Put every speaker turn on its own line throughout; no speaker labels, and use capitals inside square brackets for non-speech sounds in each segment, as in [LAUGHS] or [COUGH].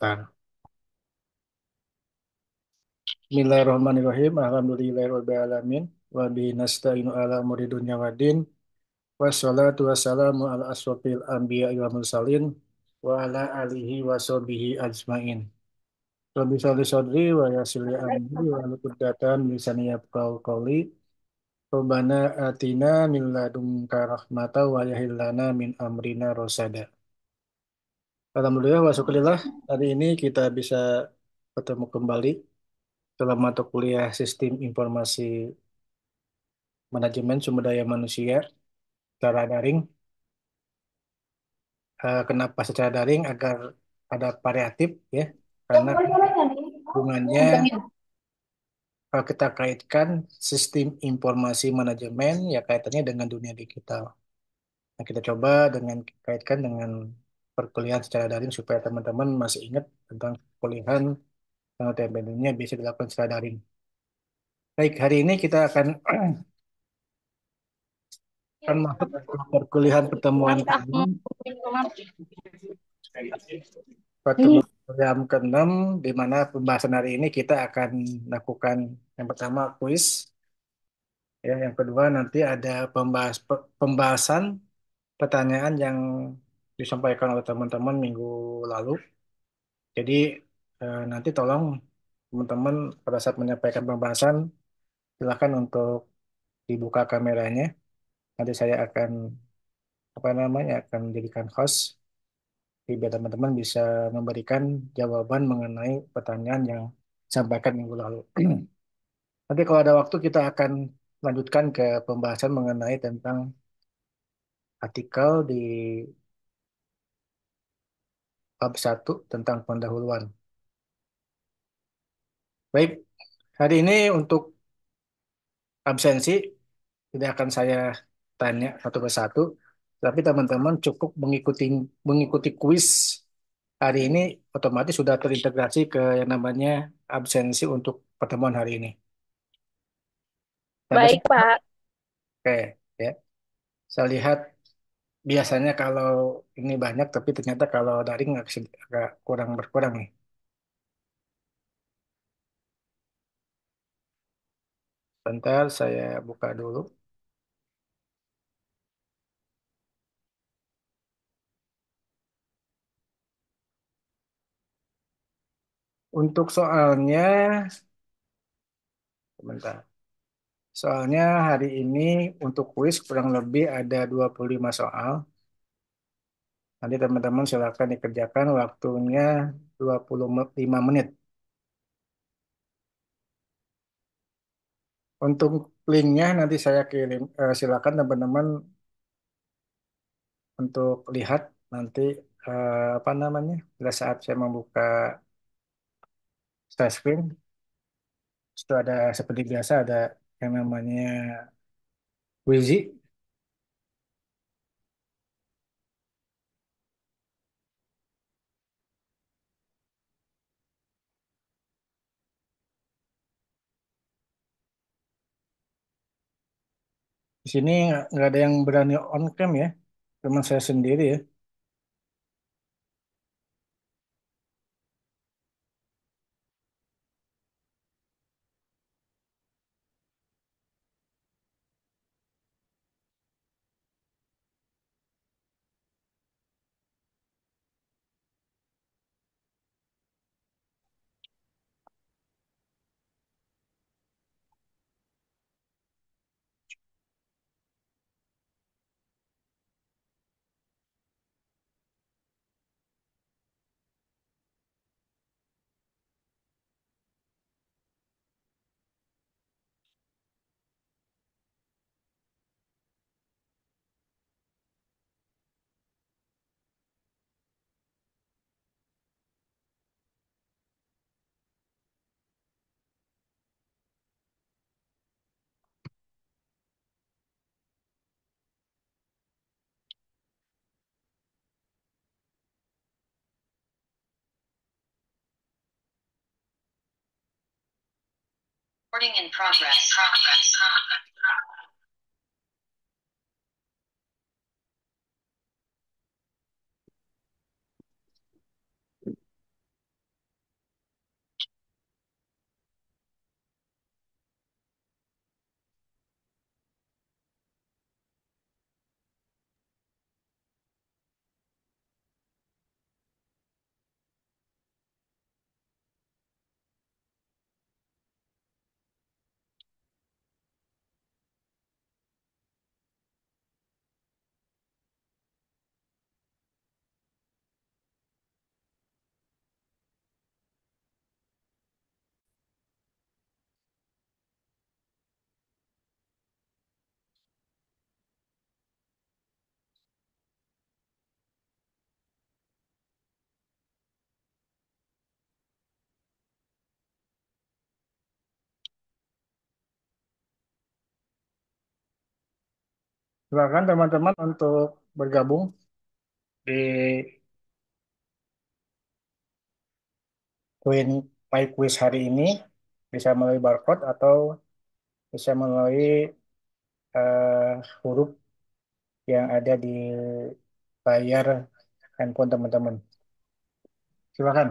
Bentar. Bismillahirrahmanirrahim. Alhamdulillahirrahmanirrahim. Wa binasta'inu ala muri Wa wadin. wa salamu ala aswafil anbiya wa mursalin. Wa ala alihi wa sobihi ajmain. Rabbi sholli shodri wa yasili amri wa lukudatan misaniya bukau qawli. Rabbana atina min ladunka rahmata wa yahillana min amrina rosada. Alhamdulillah, wa syukurillah. Hari ini kita bisa bertemu kembali dalam mata kuliah Sistem Informasi Manajemen Sumber Daya Manusia secara daring. Eh, kenapa secara daring? Agar ada variatif ya, karena hubungannya eh, kita kaitkan sistem informasi manajemen ya kaitannya dengan dunia digital. Nah, kita coba dengan kaitkan dengan perkuliahan secara daring supaya teman-teman masih ingat tentang perkuliahan karena TPM bisa dilakukan secara daring. Baik, hari ini kita akan [CLEARS THROAT] akan masuk ke perkuliahan pertemuan kami. Pertemuan ke-6 di mana pembahasan hari ini kita akan lakukan yang pertama kuis. Ya, yang kedua nanti ada pembahas, pembahasan pertanyaan yang disampaikan oleh teman-teman minggu lalu. Jadi eh, nanti tolong teman-teman pada saat menyampaikan pembahasan silakan untuk dibuka kameranya. Nanti saya akan apa namanya akan jadikan host biar teman-teman bisa memberikan jawaban mengenai pertanyaan yang disampaikan minggu lalu. [CLEARS THROAT] Nanti kalau ada waktu kita akan lanjutkan ke pembahasan mengenai tentang artikel di bab 1 tentang pendahuluan. Baik, hari ini untuk absensi tidak akan saya tanya satu persatu, tapi teman-teman cukup mengikuti mengikuti kuis hari ini otomatis sudah terintegrasi ke yang namanya absensi untuk pertemuan hari ini. Baik, Pak. Oke, ya. Saya lihat Biasanya kalau ini banyak, tapi ternyata kalau daring agak, agak kurang berkurang nih. Bentar, saya buka dulu.
Untuk soalnya, bentar.
Soalnya hari ini untuk kuis kurang lebih ada 25 soal. Nanti teman-teman silakan dikerjakan waktunya 25 menit. Untuk linknya nanti saya kirim, eh, silakan teman-teman untuk lihat nanti eh, apa namanya pada saat saya membuka share screen. Itu ada seperti biasa ada yang namanya Wizi. Di sini nggak ada yang berani on cam ya, cuma saya sendiri ya.
Recording in progress. Recording in progress. Silakan teman-teman untuk bergabung di
Queen My Quiz hari ini bisa melalui barcode atau bisa melalui uh, huruf yang ada di layar handphone teman-teman. Silakan.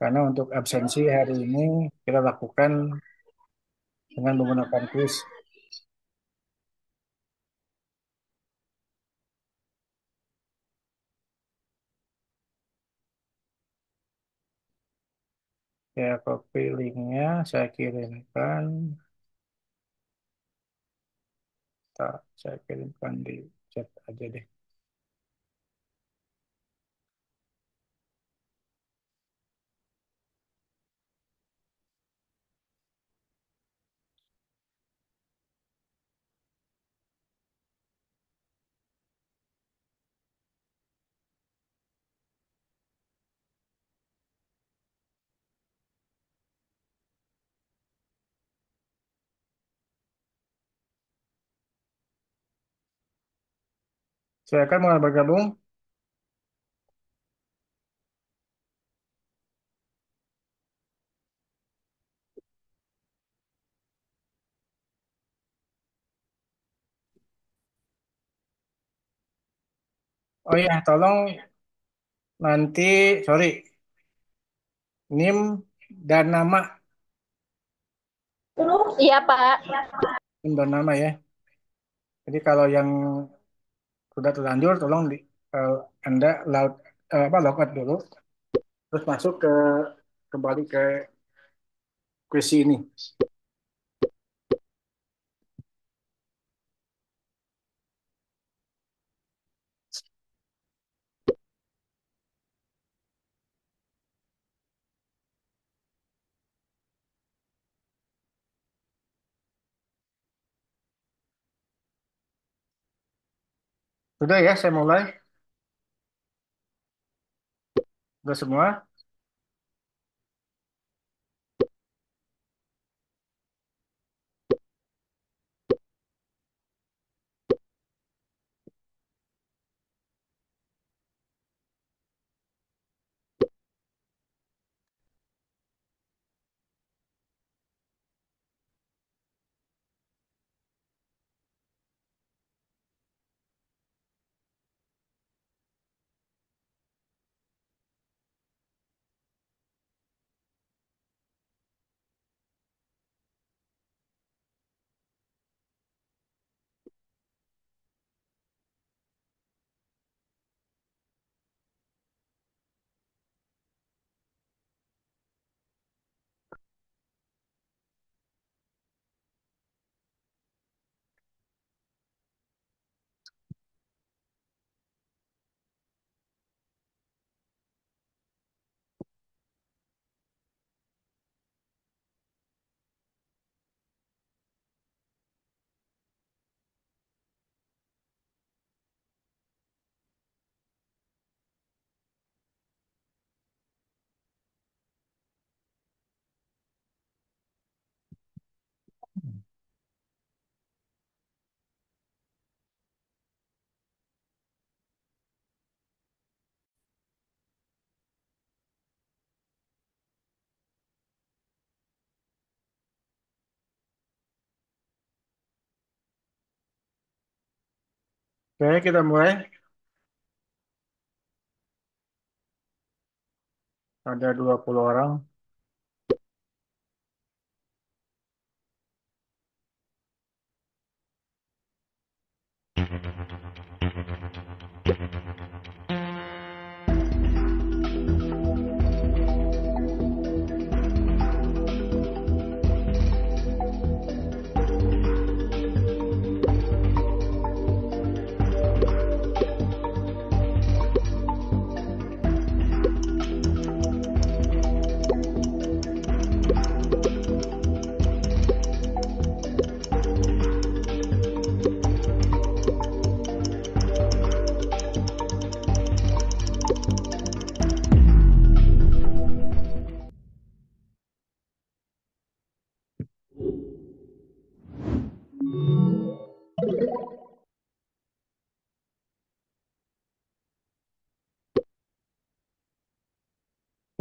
Karena untuk absensi hari ini kita lakukan
dengan menggunakan kuis. Ya, copy linknya saya
kirimkan. Tak, saya
kirimkan di chat aja deh.
Silakan mulai bergabung. Oh iya, tolong nanti,
sorry, NIM dan nama. Iya, Pak. NIM dan nama ya. Jadi kalau yang sudah terlanjur tolong di, uh, anda laut uh, eh, apa logout dulu terus masuk ke kembali ke kuis ini
Sudah ya, saya mulai. Sudah semua? Oke, kita mulai.
Ada 20 orang.
Thank [LAUGHS] you.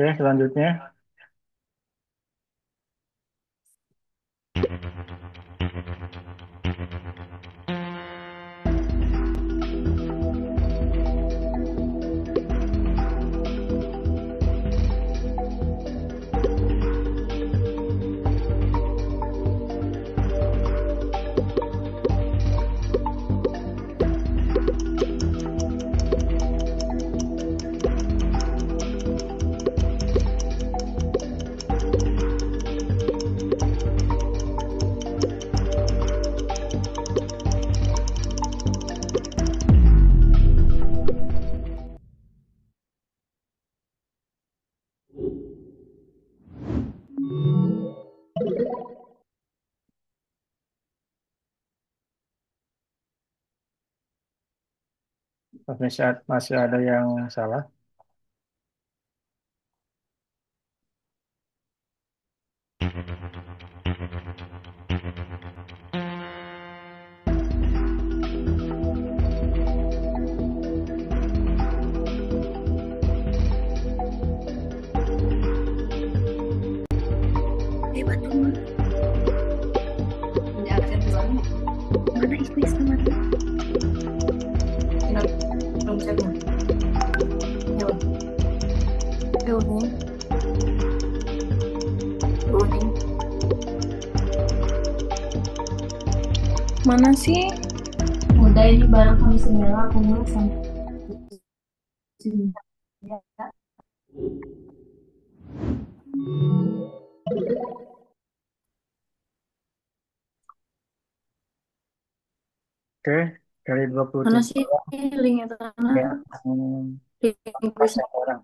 Oke, selanjutnya.
masih ada yang salah
Kali dua Mana sih
link itu? Ya, hmm, link orang.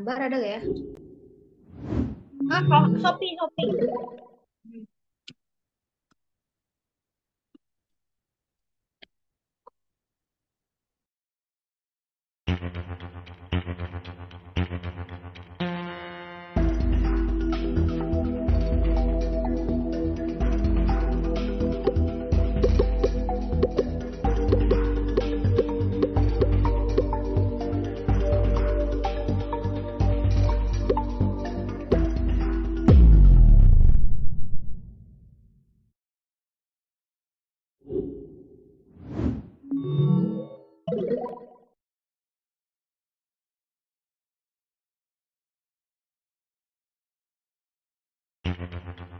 Anbar ada gak ya?
Ah, Shopee, Shopee.
嗯嗯嗯嗯嗯。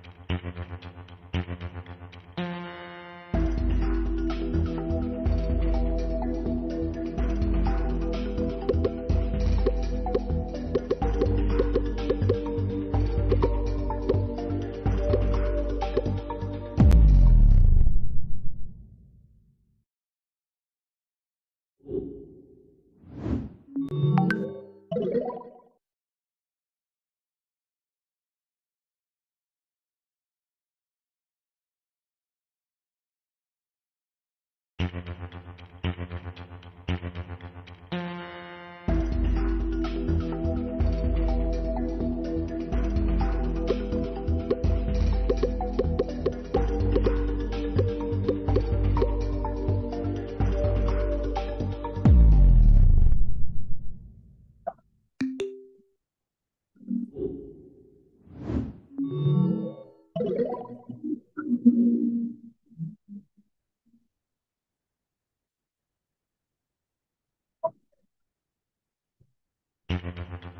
Gracias.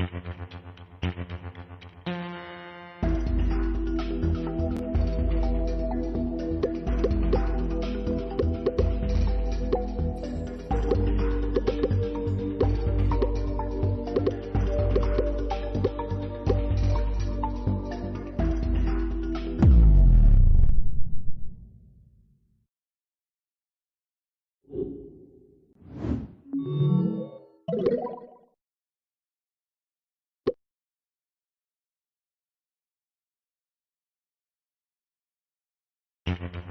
Mm-hmm.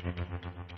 Thank you.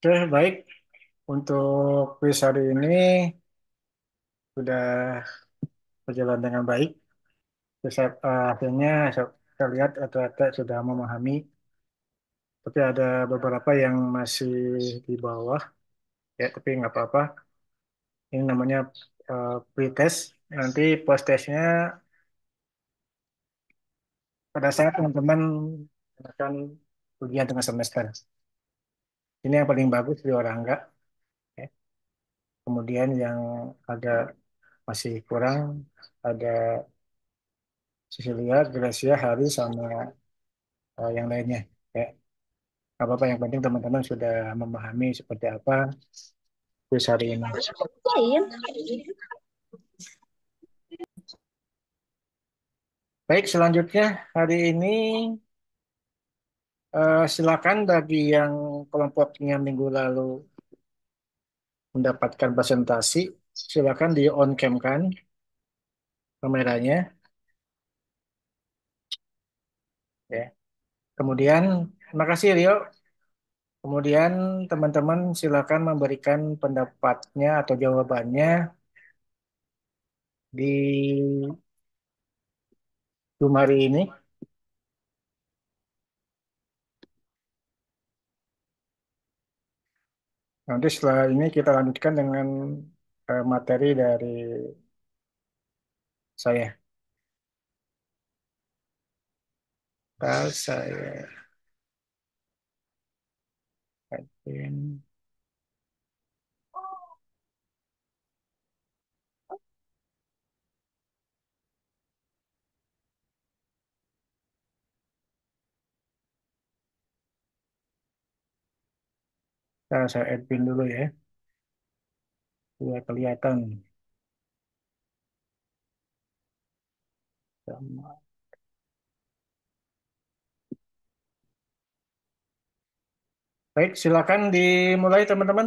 Oke, baik. Untuk
quiz hari ini sudah berjalan dengan baik. Bisa, uh, eh, akhirnya saya lihat rata-rata sudah memahami, tapi ada beberapa yang masih di bawah. Ya, tapi nggak apa-apa. Ini namanya eh, pre-test. Nanti post-testnya pada saat teman-teman akan ujian tengah semester. Ini yang paling bagus di orang enggak, ya. Kemudian yang ada masih kurang ada Cecilia, Gracia, Hari sama uh, yang lainnya. Ya. apa-apa yang penting teman-teman sudah memahami seperti apa quiz hari ini. Baik, selanjutnya hari ini Uh, silakan bagi yang kelompoknya minggu lalu mendapatkan presentasi, silakan di on cam kan kameranya. Ya. Kemudian, terima kasih Rio. Kemudian teman-teman silakan memberikan pendapatnya atau jawabannya di Zoom hari ini. Nanti setelah ini kita lanjutkan dengan uh, materi dari saya. Kalau saya.
kasih.
Nah, saya add pin dulu ya.
Biar kelihatan. Sama.
Baik, silakan dimulai teman-teman.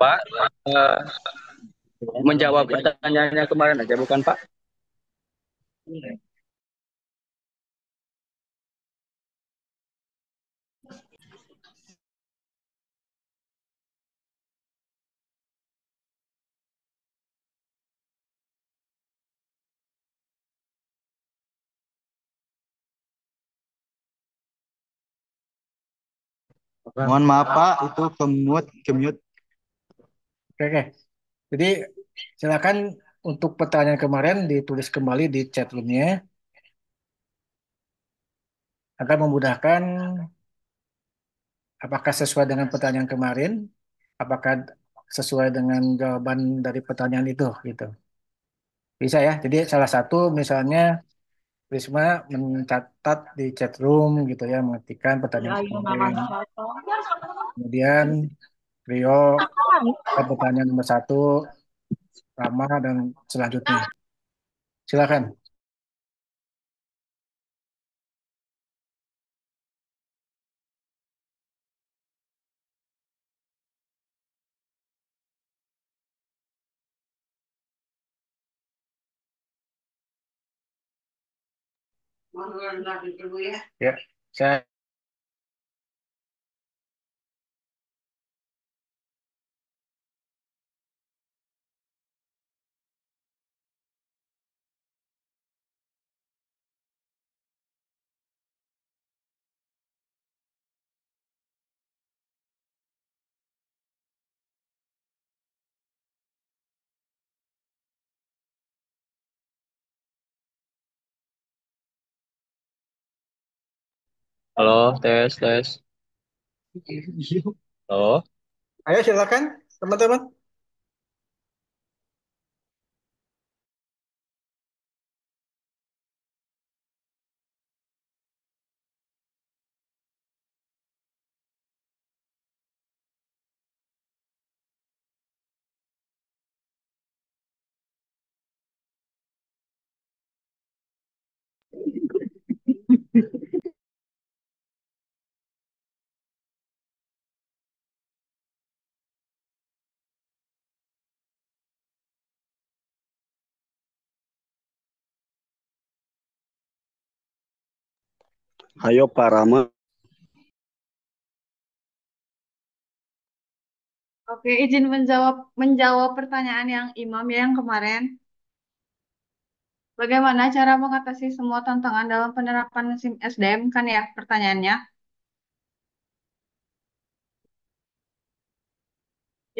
Pak, uh, menjawab pertanyaannya kemarin aja, bukan Pak? Mohon maaf Pak, itu kemut, kemut oke. Jadi silakan untuk pertanyaan
kemarin ditulis kembali di chat roomnya. Akan memudahkan apakah sesuai dengan pertanyaan kemarin, apakah sesuai dengan jawaban dari pertanyaan itu gitu. Bisa ya. Jadi salah satu misalnya Prisma mencatat di chat room gitu ya, mengetikkan pertanyaan ya, ya, kemarin. Kemudian Rio
pertanyaan nomor satu Rama dan selanjutnya silakan Mohon ya. Ya, saya Halo, tes, tes. Halo. Ayo silakan teman-teman. [LAUGHS] Hayo parama.
Oke, izin menjawab menjawab pertanyaan yang Imam ya yang kemarin. Bagaimana cara mengatasi semua tantangan dalam penerapan SIM SDM kan ya pertanyaannya?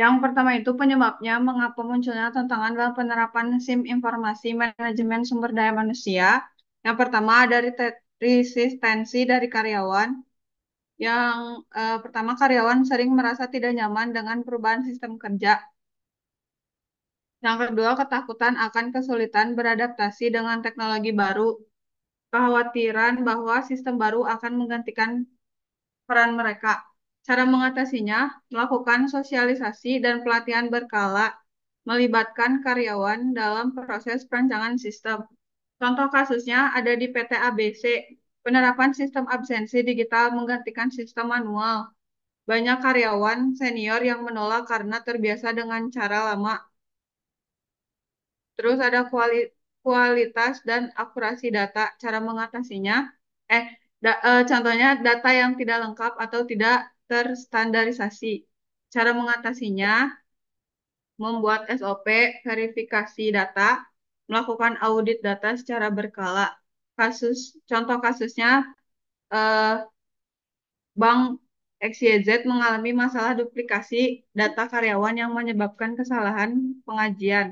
Yang pertama itu penyebabnya mengapa munculnya tantangan dalam penerapan SIM informasi manajemen sumber daya manusia. Yang pertama dari resistensi dari karyawan yang eh, pertama karyawan sering merasa tidak nyaman dengan perubahan sistem kerja. Yang kedua, ketakutan akan kesulitan beradaptasi dengan teknologi baru. Kekhawatiran bahwa sistem baru akan menggantikan peran mereka. Cara mengatasinya, melakukan sosialisasi dan pelatihan berkala, melibatkan karyawan dalam proses perancangan sistem Contoh kasusnya ada di PT ABC, penerapan sistem absensi digital menggantikan sistem manual. Banyak karyawan senior yang menolak karena terbiasa dengan cara lama. Terus ada kuali kualitas dan akurasi data, cara mengatasinya. Eh, da, e, contohnya data yang tidak lengkap atau tidak terstandarisasi. Cara mengatasinya membuat SOP verifikasi data, melakukan audit data secara berkala. Kasus contoh kasusnya eh, Bank XYZ mengalami masalah duplikasi data karyawan yang menyebabkan kesalahan pengajian.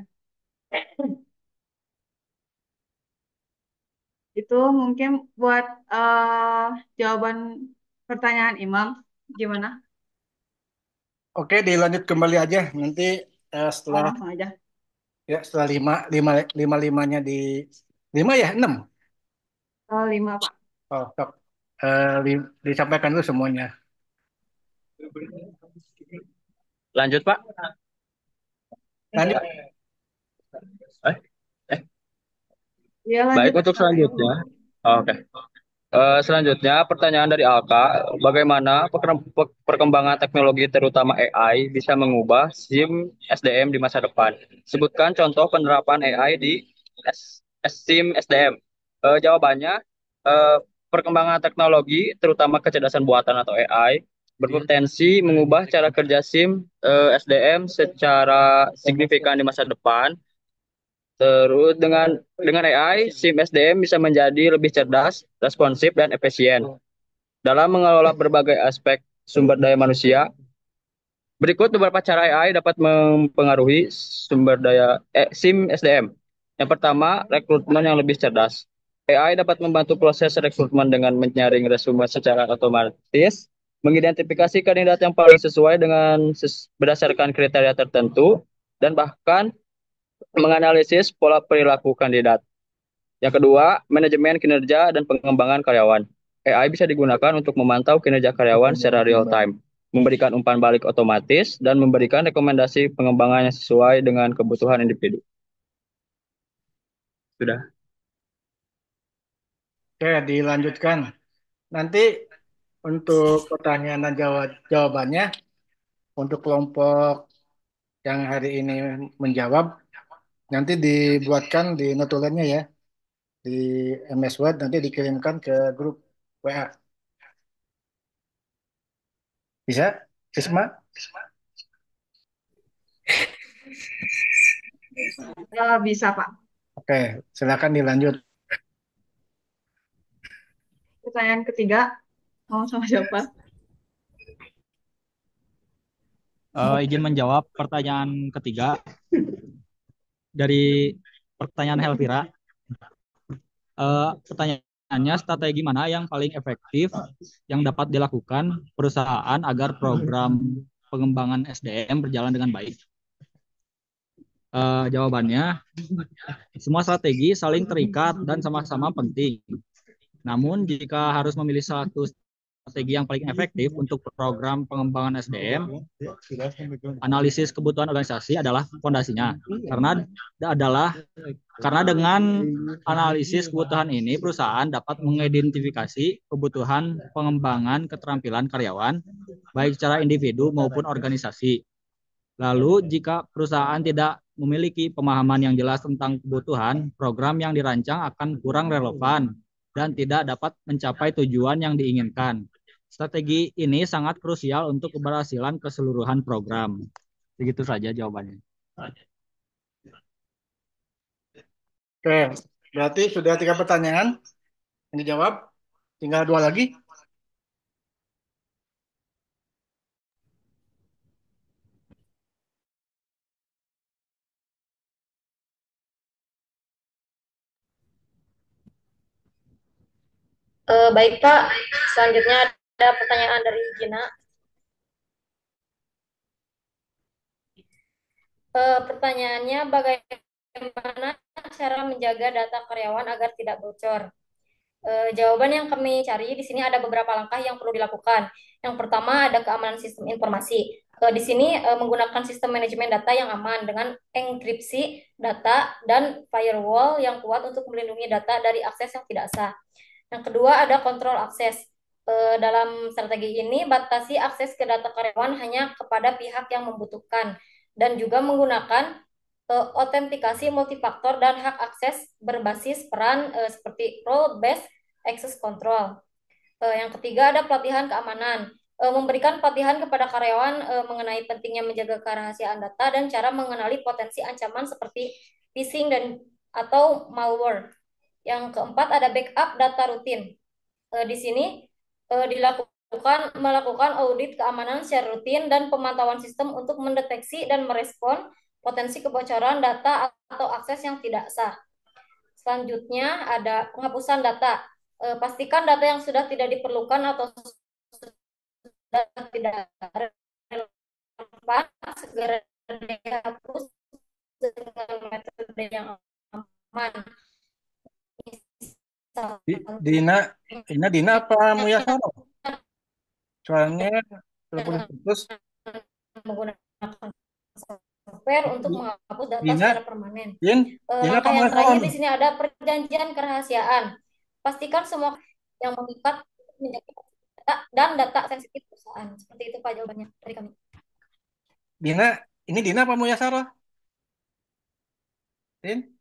Itu mungkin buat eh, jawaban pertanyaan Imam gimana?
Oke, dilanjut kembali aja nanti eh, setelah oh, Ya, setelah lima, lima, lima limanya di lima ya enam. Oh, lima Pak. Oh, stop. Eh, li- disampaikan dulu semuanya.
Lanjut, Pak. Nanti Eh, eh, Ya, lanjut baik untuk selanjutnya
oh, Oke. Uh, selanjutnya pertanyaan dari Alka, bagaimana perkembangan teknologi terutama AI bisa mengubah SIM SDM di masa depan? Sebutkan contoh penerapan AI di SIM SDM. Uh, eh, jawabannya uh, perkembangan teknologi terutama kecerdasan buatan atau AI berpotensi mengubah cara kerja SIM uh, SDM secara signifikan di masa depan Terus dengan dengan AI, SIM SDM bisa menjadi lebih cerdas, responsif, dan efisien dalam mengelola berbagai aspek sumber daya manusia. Berikut beberapa cara AI dapat mempengaruhi sumber daya eh, SIM SDM. Yang pertama, rekrutmen yang lebih cerdas. AI dapat membantu proses rekrutmen dengan menyaring resume secara otomatis, mengidentifikasi kandidat yang paling sesuai dengan ses berdasarkan kriteria tertentu, dan bahkan menganalisis pola perilaku kandidat. Yang kedua, manajemen kinerja dan pengembangan karyawan. AI bisa digunakan untuk memantau kinerja karyawan secara real time, memberikan umpan balik otomatis, dan memberikan rekomendasi pengembangan yang sesuai dengan kebutuhan individu. Sudah.
Oke, dilanjutkan. Nanti untuk pertanyaan dan jawab jawabannya untuk kelompok yang hari ini menjawab Nanti dibuatkan di notulennya ya, di MS Word nanti dikirimkan ke grup WA. Bisa? Isma? Bisa, Pak. Oke, silakan dilanjut.
Pertanyaan ketiga, mau sama siapa?
Uh, izin menjawab pertanyaan ketiga dari pertanyaan Helvira. Uh, eh, pertanyaannya strategi mana yang paling efektif yang dapat dilakukan perusahaan agar program pengembangan SDM berjalan dengan baik? Uh, jawabannya, semua strategi saling terikat dan sama-sama penting. Namun jika harus memilih satu strategi yang paling efektif untuk program pengembangan SDM, analisis kebutuhan organisasi adalah fondasinya. Karena adalah karena dengan analisis kebutuhan ini perusahaan dapat mengidentifikasi kebutuhan pengembangan keterampilan karyawan baik secara individu maupun organisasi. Lalu jika perusahaan tidak memiliki pemahaman yang jelas tentang kebutuhan, program yang dirancang akan kurang relevan dan tidak dapat mencapai tujuan yang diinginkan. Strategi ini sangat krusial untuk keberhasilan keseluruhan program. Begitu saja jawabannya.
Oke, berarti sudah tiga pertanyaan yang dijawab. Tinggal dua lagi.
Uh, baik Pak, selanjutnya ada pertanyaan dari Gina. E, pertanyaannya, bagaimana cara menjaga data karyawan agar tidak bocor? E, jawaban yang kami cari di sini ada beberapa langkah yang perlu dilakukan. Yang pertama ada keamanan sistem informasi. E, di sini e, menggunakan sistem manajemen data yang aman dengan enkripsi data dan firewall yang kuat untuk melindungi data dari akses yang tidak sah. Yang kedua ada kontrol akses Eh, dalam strategi ini batasi akses ke data karyawan hanya kepada pihak yang membutuhkan dan juga menggunakan uh, autentikasi multifaktor dan hak akses berbasis peran uh, seperti role based access control. Uh, yang ketiga ada pelatihan keamanan. Uh, memberikan pelatihan kepada karyawan uh, mengenai pentingnya menjaga kerahasiaan data dan cara mengenali potensi ancaman seperti phishing dan atau malware. Yang keempat ada backup data rutin. Uh, di sini E, dilakukan melakukan audit keamanan secara rutin dan pemantauan sistem untuk mendeteksi dan merespon potensi kebocoran data atau akses yang tidak sah. Selanjutnya ada penghapusan data. E, pastikan data yang sudah tidak diperlukan atau sudah tidak relevan segera dihapus dengan metode yang aman
Dina, Dina, Dina apa Muyasano?
Soalnya telepon putus.
Menggunakan software untuk menghapus data Dina, secara permanen. Din, uh, Dina apa yang terakhir di sini ada perjanjian kerahasiaan. Pastikan semua yang mengikat menjaga data dan data sensitif perusahaan. Seperti itu Pak jawabannya dari kami.
Dina, ini Dina apa Muyasano? Din?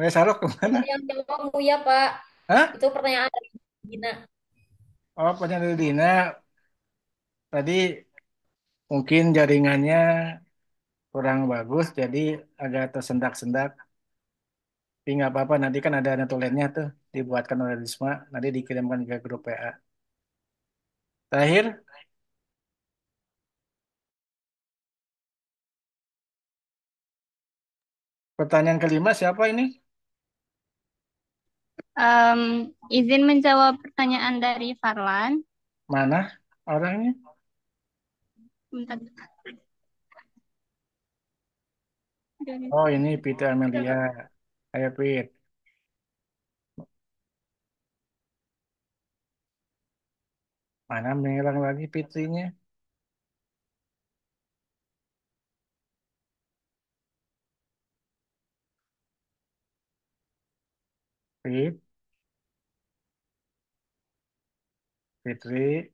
Muya Sarok kemana?
Yang jawab Muya Pak. Hah? Itu pertanyaan dari Dina.
Oh, pertanyaan dari Dina. Tadi mungkin jaringannya kurang bagus, jadi agak tersendak-sendak. Tapi nggak apa-apa, nanti kan ada notulennya tuh dibuatkan
oleh Risma, nanti dikirimkan ke grup PA. Terakhir, pertanyaan kelima siapa ini?
Um, izin menjawab pertanyaan dari Farlan.
Mana orangnya?
Bentar.
Oh,
ini Peter Amelia. Ayo, Pit. Mana menghilang lagi Fitrinya?
Fit. Fitri,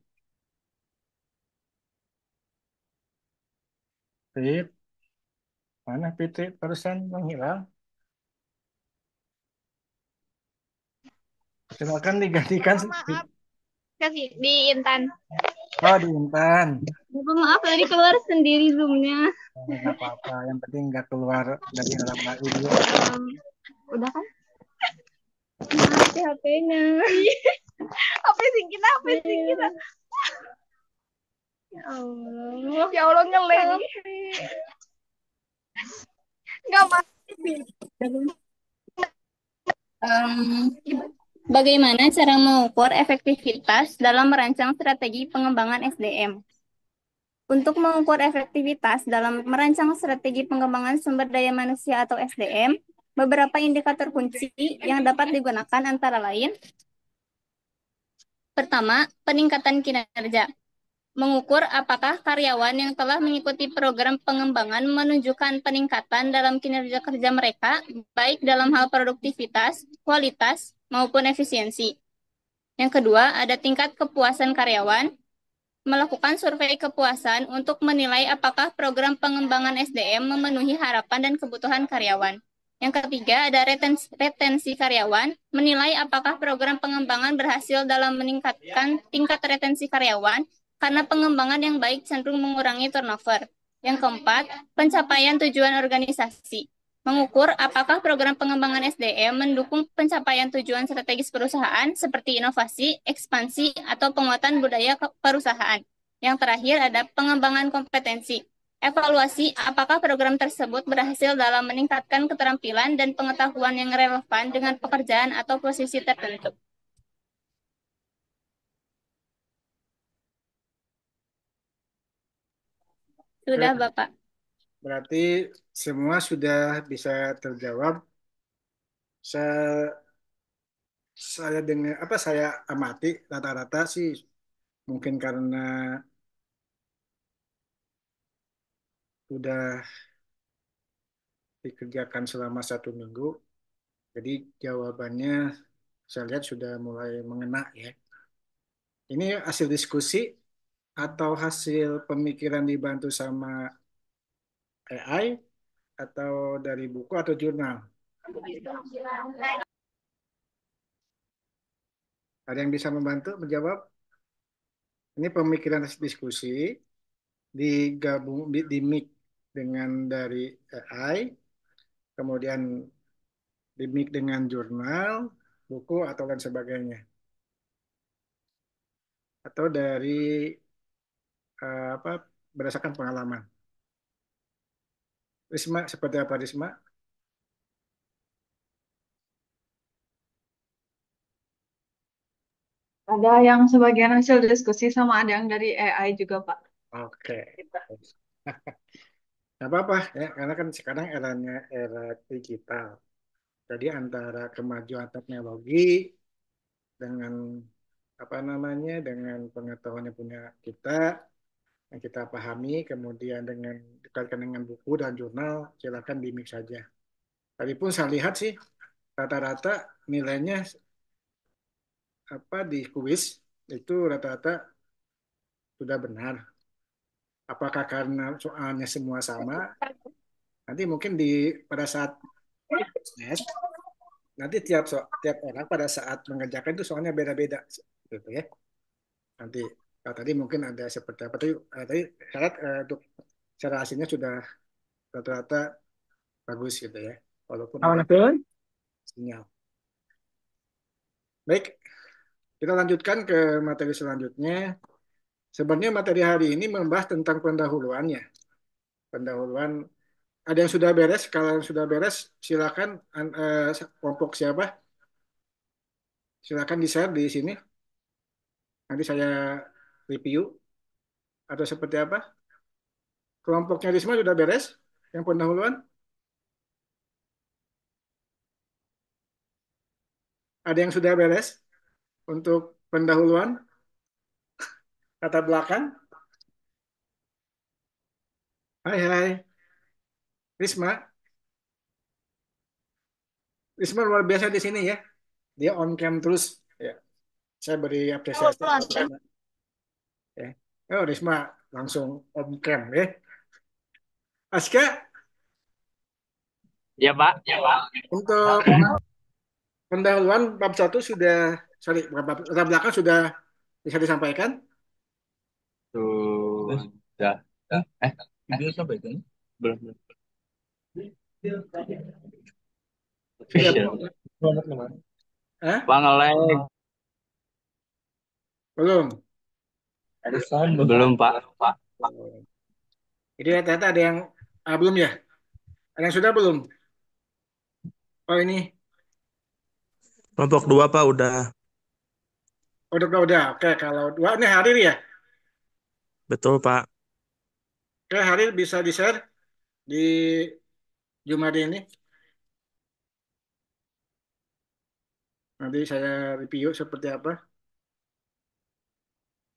Fit, mana Fitri terusan menghilang? Silakan digantikan. Oh, maaf,
kasih di Intan.
Oh, di Intan.
Maaf, tadi keluar sendiri zoomnya.
Oh, nggak oh, apa-apa, yang penting nggak keluar dari dalam baru.
Um, udah kan? Maaf
HP-nya. Ya, apa sih kita apa sih kita iya. ya
Allah ya Allah ngeleng
nggak mati bagaimana cara mengukur efektivitas dalam merancang strategi pengembangan SDM untuk mengukur efektivitas dalam merancang strategi pengembangan sumber daya manusia atau SDM, beberapa indikator kunci yang dapat digunakan antara lain Pertama, peningkatan kinerja. Mengukur apakah karyawan yang telah mengikuti program pengembangan menunjukkan peningkatan dalam kinerja kerja mereka, baik dalam hal produktivitas, kualitas, maupun efisiensi. Yang kedua, ada tingkat kepuasan karyawan. Melakukan survei kepuasan untuk menilai apakah program pengembangan SDM memenuhi harapan dan kebutuhan karyawan. Yang ketiga ada retensi, retensi karyawan, menilai apakah program pengembangan berhasil dalam meningkatkan tingkat retensi karyawan karena pengembangan yang baik cenderung mengurangi turnover. Yang keempat, pencapaian tujuan organisasi. Mengukur apakah program pengembangan SDM mendukung pencapaian tujuan strategis perusahaan seperti inovasi, ekspansi, atau penguatan budaya perusahaan. Yang terakhir ada pengembangan kompetensi Evaluasi apakah program tersebut berhasil dalam meningkatkan keterampilan dan pengetahuan yang relevan dengan pekerjaan atau posisi tertentu.
Sudah, Bapak.
Berarti semua sudah bisa terjawab. Saya, saya dengar apa saya amati rata-rata sih mungkin karena sudah dikerjakan selama satu minggu. Jadi jawabannya saya lihat sudah mulai mengena ya. Ini hasil diskusi atau hasil pemikiran dibantu sama AI atau dari buku atau jurnal? Ada yang bisa membantu menjawab? Ini pemikiran diskusi digabung di mix dengan dari AI, eh, kemudian dimik dengan jurnal, buku atau lain sebagainya. Atau dari eh, apa berdasarkan pengalaman. Risma seperti apa Risma?
Ada yang sebagian hasil diskusi sama ada yang dari AI juga, Pak.
Oke. Okay. [LAUGHS] nggak apa-apa ya karena kan sekarang eranya era digital jadi antara kemajuan teknologi dengan apa namanya dengan pengetahuan yang punya kita yang kita pahami kemudian dengan dikaitkan dengan buku dan jurnal silakan di mix saja tapi pun saya lihat sih rata-rata nilainya apa di kuis itu rata-rata sudah benar apakah karena soalnya semua sama nanti mungkin di pada saat tes nanti tiap so, tiap orang pada saat mengerjakan itu soalnya beda-beda gitu ya nanti kalau tadi mungkin ada seperti apa tadi eh, tadi syarat eh, untuk cara hasilnya sudah rata-rata bagus gitu ya walaupun sinyal baik kita lanjutkan ke materi selanjutnya Sebenarnya materi hari ini membahas tentang pendahuluannya. Pendahuluan ada yang sudah beres, kalau yang sudah beres silakan uh, kelompok siapa? Silakan di-share di sini. Nanti saya review atau seperti apa? Kelompoknya di Risma sudah beres yang pendahuluan? Ada yang sudah beres untuk pendahuluan? latar belakang? Hai hai, Risma. Risma luar biasa di sini ya. Dia on cam terus. Ya. Saya beri apresiasi. Oh, ya. oh Risma langsung on cam ya. Aska. Ya Pak. Ya Pak. Untuk pendahuluan bab satu sudah, sorry, bab, bab belakang sudah bisa disampaikan.
Terus udah ya. eh, eh, video sampai kan? Belum belum. Iya, Official. Eh? Bang Oleng. Belum. Ada sound
belum Pak. Pak. Jadi ternyata ada yang ah, belum ya? Ada yang sudah belum? Oh ini.
Kelompok dua Pak udah.
Oh, udah udah. Oke kalau dua ini hari ya. Betul, Pak. Oke, Haril bisa di-share di Jumat ini. Nanti saya review seperti apa.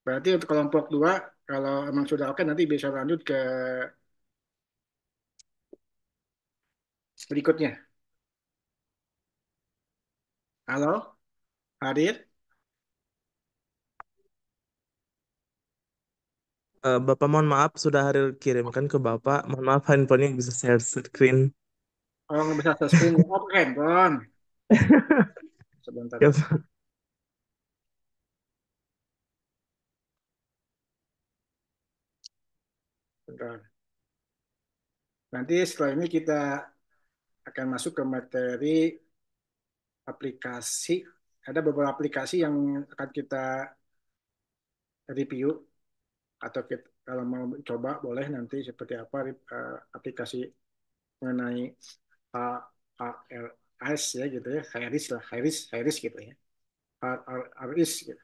Berarti untuk kelompok dua, kalau emang sudah oke, nanti bisa lanjut ke
berikutnya. Halo,
hadir. uh, Bapak mohon maaf sudah hari kirimkan ke Bapak. Mohon maaf handphonenya bisa share screen.
Kalau nggak bisa share screen, Apa oh, handphone. Oh, [LAUGHS] Sebentar.
Ya,
Nanti setelah ini kita akan masuk ke materi aplikasi. Ada beberapa aplikasi yang akan kita review atau kita, kalau mau coba boleh nanti seperti apa uh, aplikasi mengenai HRS ya gitu ya Harris lah Harris Harris gitu ya
HRS gitu.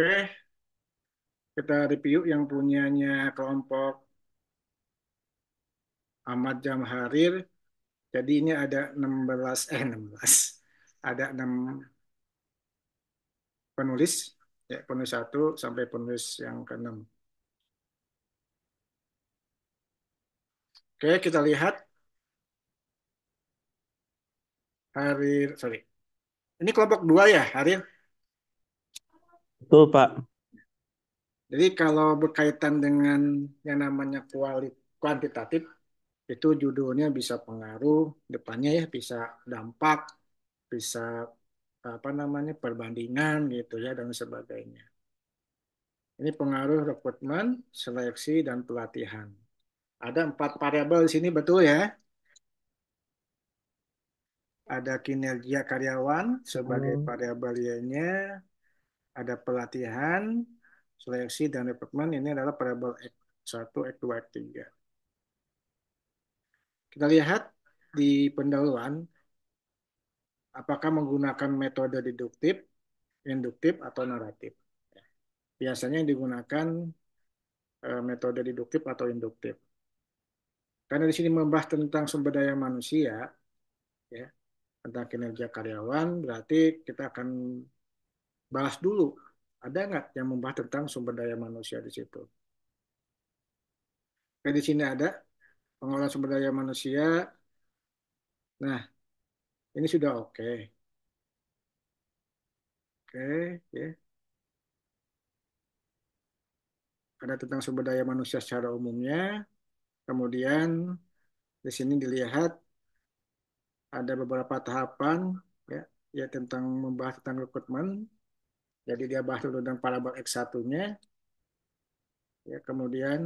Oke, kita review yang punyanya kelompok Ahmad Jamharir. Jadi ini ada 16 eh 16. Ada 6 penulis, ya penulis 1 sampai penulis yang ke-6. Oke, kita lihat Harir, sorry. Ini kelompok dua ya, Harir? Betul, Pak. Jadi kalau berkaitan dengan yang namanya kuali, kuantitatif, itu judulnya bisa pengaruh, depannya ya bisa dampak, bisa apa namanya perbandingan gitu ya dan sebagainya. Ini pengaruh rekrutmen, seleksi dan pelatihan. Ada empat variabel di sini betul ya? Ada kinerja karyawan sebagai hmm. variabelnya, ada pelatihan, seleksi, dan rekrutmen. Ini adalah variabel X1, X2, X3. Kita lihat di pendahuluan, apakah menggunakan metode deduktif, induktif, atau naratif. Biasanya yang digunakan e, metode deduktif atau induktif. Karena di sini membahas tentang sumber daya manusia, ya, tentang kinerja karyawan, berarti kita akan balas dulu. Ada nggak yang membahas tentang sumber daya manusia di situ? Oke, di sini ada pengolahan sumber daya manusia. Nah, ini sudah oke. Oke, ya. Ada tentang sumber daya manusia secara umumnya. Kemudian di sini dilihat ada beberapa tahapan ya, ya tentang membahas tentang rekrutmen, jadi dia bahas dulu tentang parabel X1-nya. Ya, kemudian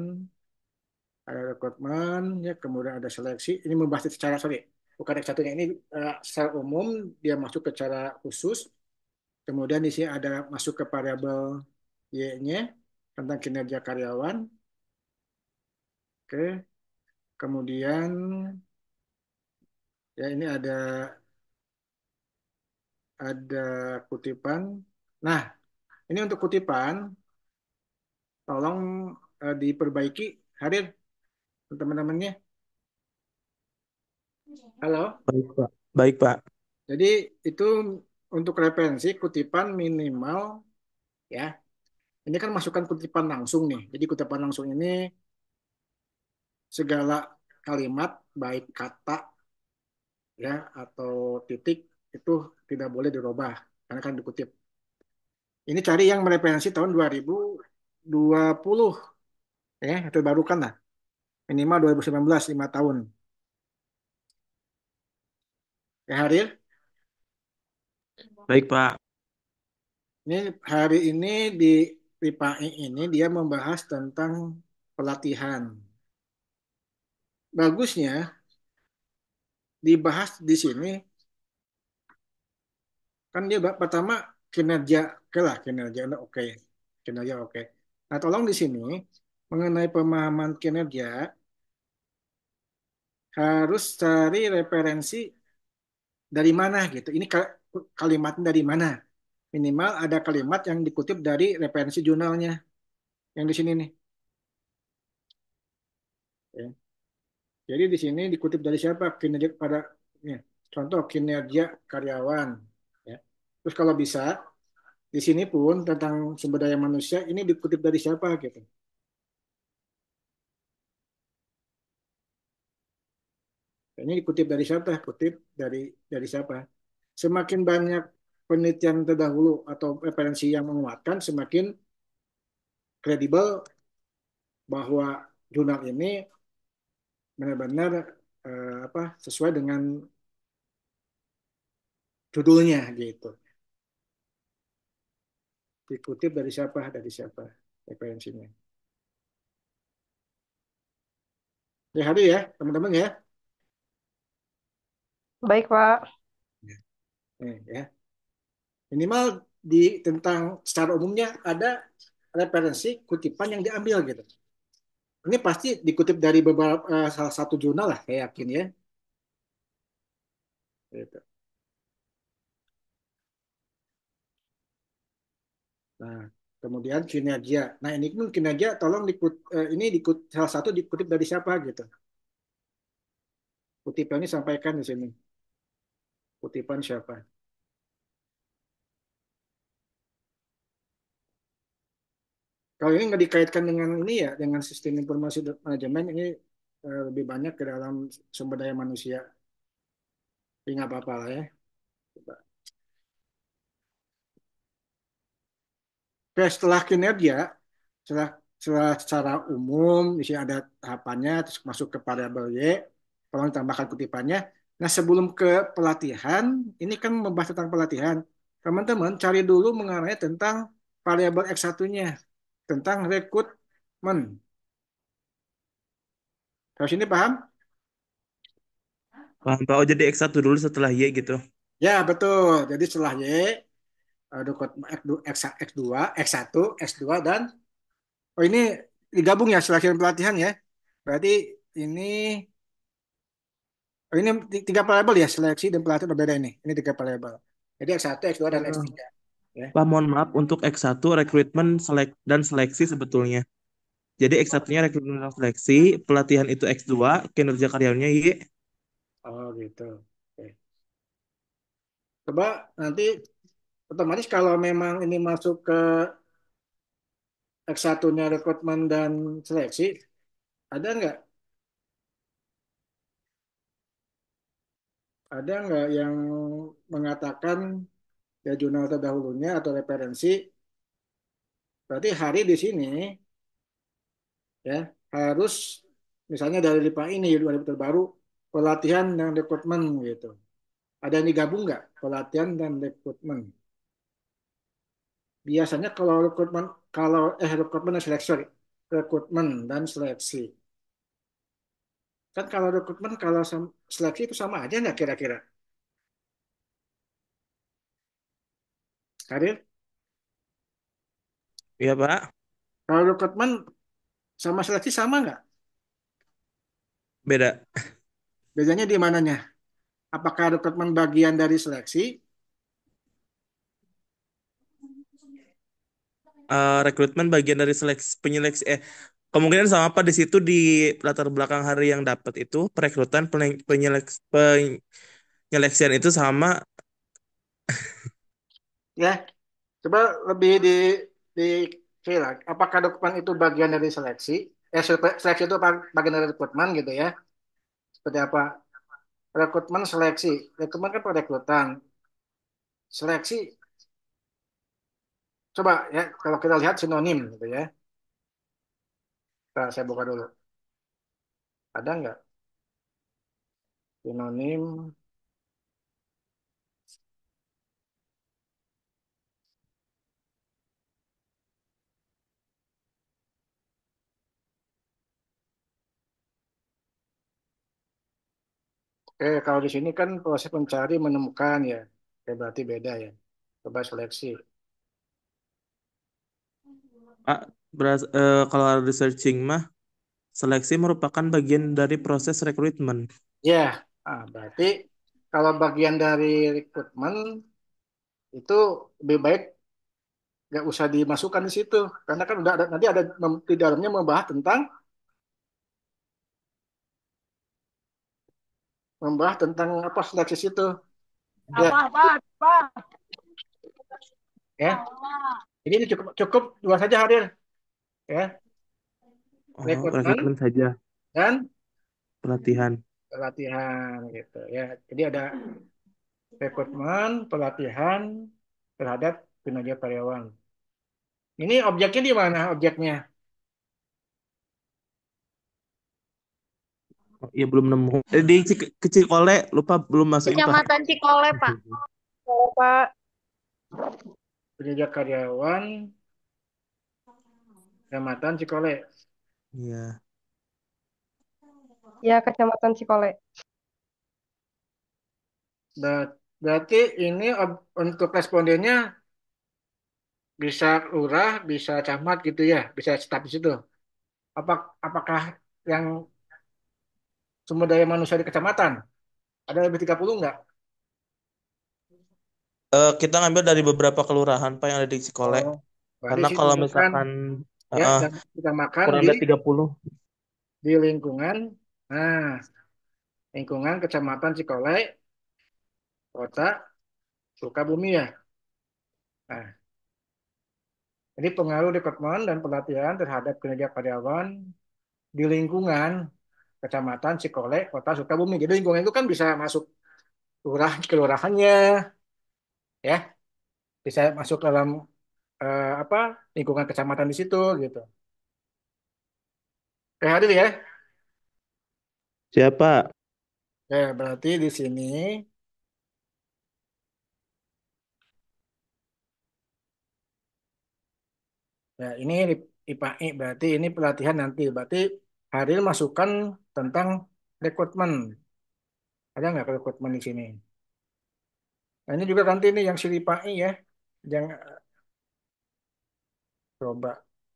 ada rekrutmen, ya, kemudian ada seleksi. Ini membahas secara sorry, bukan X1-nya ini uh, secara umum dia masuk ke cara khusus. Kemudian di sini ada masuk ke variabel Y-nya tentang kinerja karyawan. Oke. Kemudian ya ini ada ada kutipan Nah, ini untuk kutipan. Tolong uh, diperbaiki. Hadir teman-temannya. Halo.
Baik, Pak. Baik, Pak.
Jadi itu untuk referensi kutipan minimal ya. Ini kan masukkan kutipan langsung nih. Jadi kutipan langsung ini segala kalimat baik kata ya atau titik itu tidak boleh dirubah karena kan dikutip. Ini cari yang mereferensi tahun 2020 ya, terbarukan lah. Minimal 2019 5 tahun. Ya
Harir. Baik, Pak.
Ini hari ini di PIPAI ini dia membahas tentang pelatihan. Bagusnya dibahas di sini kan dia pertama kinerja oke lah kinerja Anda oke, okay. kinerja oke. Okay. Nah, tolong di sini mengenai pemahaman kinerja harus cari referensi dari mana gitu. Ini kalimat dari mana? Minimal ada kalimat yang dikutip dari referensi jurnalnya yang di sini nih. okay. Jadi di sini dikutip dari siapa kinerja pada ya, contoh kinerja karyawan. Ya. Terus kalau bisa di sini pun tentang sumber daya manusia ini dikutip dari siapa gitu. Ini dikutip dari siapa? Kutip dari dari siapa? Semakin banyak penelitian terdahulu atau referensi yang menguatkan, semakin kredibel bahwa jurnal ini benar-benar eh, apa sesuai dengan judulnya gitu dikutip dari siapa dari siapa referensinya ya hari ya teman-teman ya baik pak ya. ya. minimal di tentang secara umumnya ada referensi kutipan yang diambil gitu ini pasti dikutip dari beberapa uh, salah satu jurnal lah saya yakin ya gitu. Nah, kemudian kinerja. Nah, ini pun kinerja tolong dikut, eh, ini dikut, salah satu dikutip dari siapa gitu. kutipan ini sampaikan di sini. Kutipan siapa? Kalau ini nggak dikaitkan dengan ini ya, dengan sistem informasi manajemen ini eh, lebih banyak ke dalam sumber daya manusia. Tapi nggak apa-apa lah ya. Coba. Oke, setelah kinerja, setelah, setelah secara umum, di sini ada tahapannya, terus masuk ke variabel Y, tolong tambahkan kutipannya. Nah, sebelum ke pelatihan, ini kan membahas tentang pelatihan. Teman-teman, cari dulu mengarahnya tentang variabel X1-nya, tentang rekrutmen. Kalau
sini paham? Paham, Pak. Oh, jadi X1 dulu setelah Y gitu.
Ya, betul. Jadi setelah Y, Eh, dokot X, X2, X1, X2 dan oh ini digabung ya seleksi pelatihan ya. Berarti ini oh ini tiga variabel ya seleksi dan pelatihan berbeda ini. Ini tiga variabel. Jadi X1, X2 dan X3.
Ya. Pak, mohon maaf untuk X1 rekrutmen selek dan seleksi sebetulnya. Jadi X1-nya rekrutmen dan seleksi, pelatihan itu X2, kinerja karyawannya Y.
Oh gitu. Oke. Coba nanti otomatis kalau memang ini masuk ke X1-nya rekrutmen dan seleksi, ada nggak? Ada nggak yang mengatakan ya jurnal terdahulunya atau referensi? Berarti hari di sini ya harus misalnya dari LIPA ini dua LIPA terbaru pelatihan dan rekrutmen gitu. Ada yang digabung nggak pelatihan dan rekrutmen? biasanya kalau rekrutmen kalau eh rekrutmen dan seleksi sorry. rekrutmen dan seleksi kan kalau rekrutmen kalau seleksi itu sama aja nggak kira-kira
Karir Iya Pak
kalau rekrutmen sama seleksi sama nggak beda bedanya di mananya apakah rekrutmen bagian dari seleksi
uh, rekrutmen bagian dari seleksi penyeleksi eh kemungkinan sama apa di situ di latar belakang hari yang dapat itu perekrutan penyeleksi penyeleksian itu sama
[LAUGHS] ya coba lebih di di kayak apakah dokumen itu bagian dari seleksi? Eh, seleksi itu bagian dari rekrutmen gitu ya? Seperti apa? Rekrutmen seleksi. Rekrutmen kan perekrutan. Seleksi Coba ya, kalau kita lihat sinonim gitu ya. Nah, saya buka dulu. Ada nggak? Sinonim Oke, kalau di sini kan proses mencari menemukan ya. Oke, berarti beda ya. Coba seleksi
beras, uh, kalau researching mah seleksi merupakan bagian dari proses rekrutmen.
Ya, yeah. berarti kalau bagian dari rekrutmen itu lebih baik nggak usah dimasukkan di situ karena kan udah ada, nanti ada di dalamnya membahas tentang membahas tentang apa seleksi situ.
Apa, ya. apa, apa?
Jadi ini cukup cukup dua saja hadir ya. Oh, rekrutmen saja dan
pelatihan.
Pelatihan gitu ya. Jadi ada rekrutmen, pelatihan terhadap kinerja karyawan. Ini objeknya di mana objeknya?
Ya belum nemu. Eh, di kecil kole, Cikole lupa belum masuk. Kecamatan
Cikole, Pak. Cikole, Pak.
Gereja Karyawan, Kecamatan Cikole.
Iya.
Ya, Kecamatan Cikole.
Berarti ini untuk respondennya bisa lurah, bisa camat gitu ya, bisa staf di situ. Apa, apakah yang sumber daya manusia di kecamatan? Ada lebih 30 nggak?
uh, kita ngambil dari beberapa kelurahan Pak yang ada di Cikolek. Oh, nah, Karena kalau misalkan ya, uh,
kita makan kurang di, 30 di lingkungan nah lingkungan Kecamatan Cikolek Kota Sukabumi ya. Nah, ini pengaruh rekrutmen dan pelatihan terhadap kinerja karyawan di lingkungan Kecamatan Cikole, Kota Sukabumi. Jadi lingkungan itu kan bisa masuk kelurahan kelurahannya, ya bisa masuk dalam uh, apa lingkungan kecamatan di situ gitu Oke, hadir ya. Siapa? Ya, Oke, berarti di sini ya ini IPAI berarti ini pelatihan nanti. Berarti Haril masukkan tentang rekrutmen. Ada nggak rekrutmen di sini? Nah, ini juga nanti ini yang siripai ya, yang eh, coba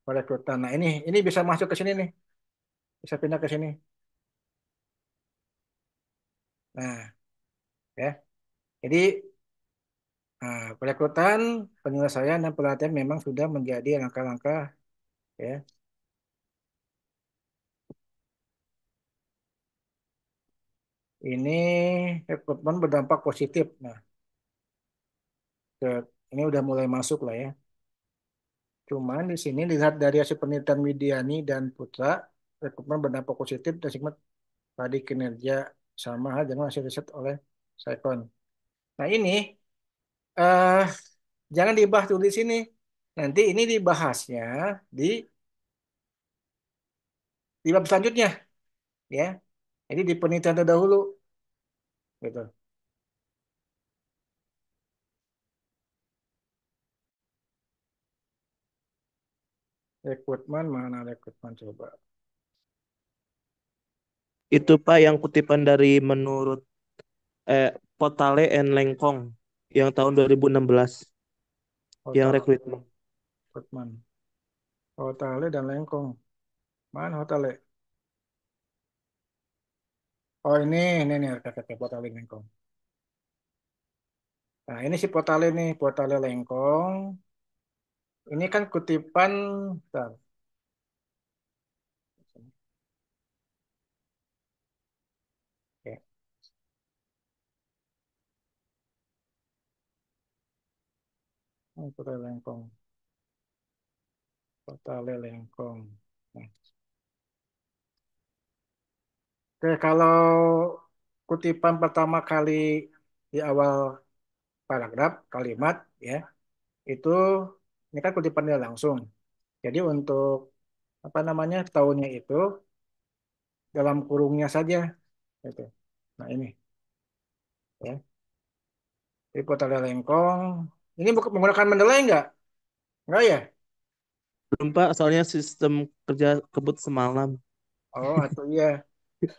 perekrutan. Nah, ini ini bisa masuk ke sini nih. Bisa pindah ke sini. Nah, ya. Jadi nah, perekrutan, penyelesaian dan pelatihan memang sudah menjadi langkah-langkah ya. Ini rekrutmen berdampak positif. Nah, ke ini udah mulai masuk lah ya. Cuman di sini lihat dari hasil penelitian Widiani dan Putra, rekrutmen berdampak positif dan sigma tadi kinerja sama hal dengan hasil riset oleh Saikon. Nah ini eh, jangan dibahas dulu di sini. Nanti ini dibahasnya di di bab selanjutnya, ya. Jadi di penelitian terdahulu, gitu. Equipment mana equipment coba?
Itu Pak yang kutipan dari menurut eh, Potale and Lengkong yang tahun 2016 Potale. yang recruitment. Recruitment.
Potale dan Lengkong. Mana Potale? Oh ini, ini nih KTP Potale Lengkong. Nah ini si Potale nih, Potale Lengkong. Ini kan kutipan bentar.
Oke. Kota Lengkong.
Kota Lengkong. Nah. Oke, kalau kutipan pertama kali di awal paragraf kalimat ya itu ini kan kutipan langsung. Jadi untuk apa namanya tahunnya itu dalam kurungnya saja. Gitu. Nah ini. Ya. Jadi potongan lengkong. Ini menggunakan mendelai enggak? Enggak ya?
Belum Pak, soalnya sistem kerja kebut semalam.
Oh, atau iya.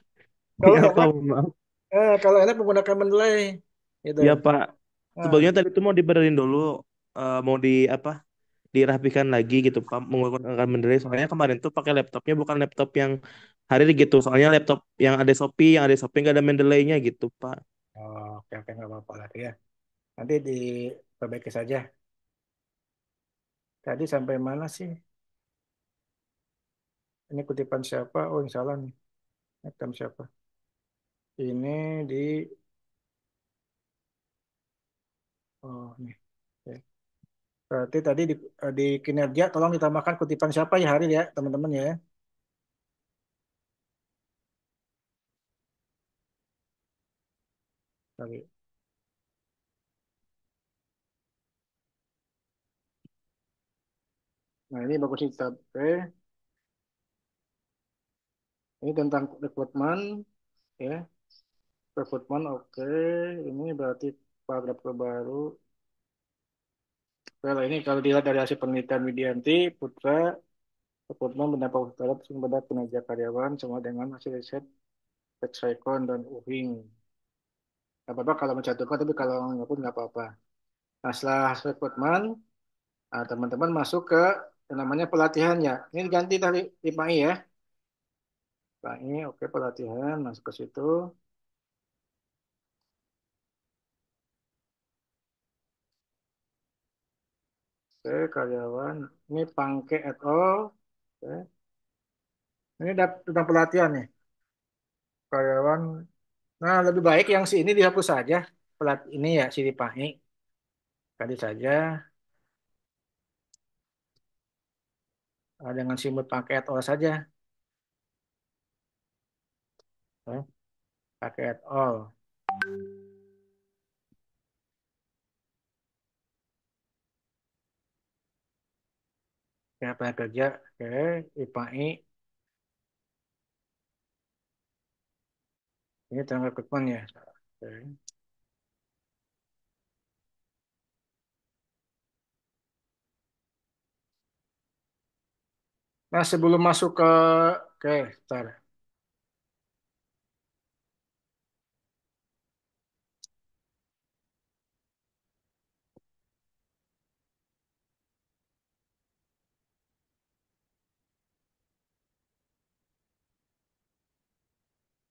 [LAUGHS] iya. Kalau ya, Pak,
Eh, kalau enak menggunakan mendelai. Gitu. Ya
Pak. Nah. sebagian ah. tadi itu mau diberin dulu, uh, mau di apa? dirapikan lagi gitu pak menggunakan benerin soalnya kemarin tuh pakai laptopnya bukan laptop yang hari gitu soalnya laptop yang ada Shopee yang ada Shopee nggak ada Mendeley-nya gitu Pak
oh, oke oke nggak apa-apa lah ya nanti diperbaiki saja tadi sampai mana sih ini kutipan siapa oh yang salah nih siapa ini di oh nih Berarti tadi di, eh, di kinerja tolong ditambahkan kutipan siapa ya hari ya teman-teman ya. Sorry. Nah ini bagus kita Oke. Ini tentang rekrutmen ya. Rekrutmen oke. Ini berarti paragraf terbaru Well, ini kalau dilihat dari hasil penelitian Widianti, Putra, Putra mendapat utara pada penajak karyawan sama dengan hasil riset Pexicon dan Uhing. Gak apa-apa kalau mencantumkan, tapi kalau nggak pun nggak apa-apa. Nah, setelah hasil Putman, ah, teman-teman masuk ke yang namanya pelatihan ya. Ini ganti tadi 5I ya. 5I, nah, oke pelatihan, masuk ke situ. Oke, karyawan. Ini Pangke at all Oke. Ini tentang pelatihan nih. Karyawan. Nah, lebih baik yang si ini dihapus saja. Pelat ini ya, sini Dipahi. Tadi saja. Nah, dengan simbol pangke at all saja. Oke. Pakai all ya kerja oke IPAI ini tenaga rekrutmen ya oke Nah, sebelum masuk ke oke, okay,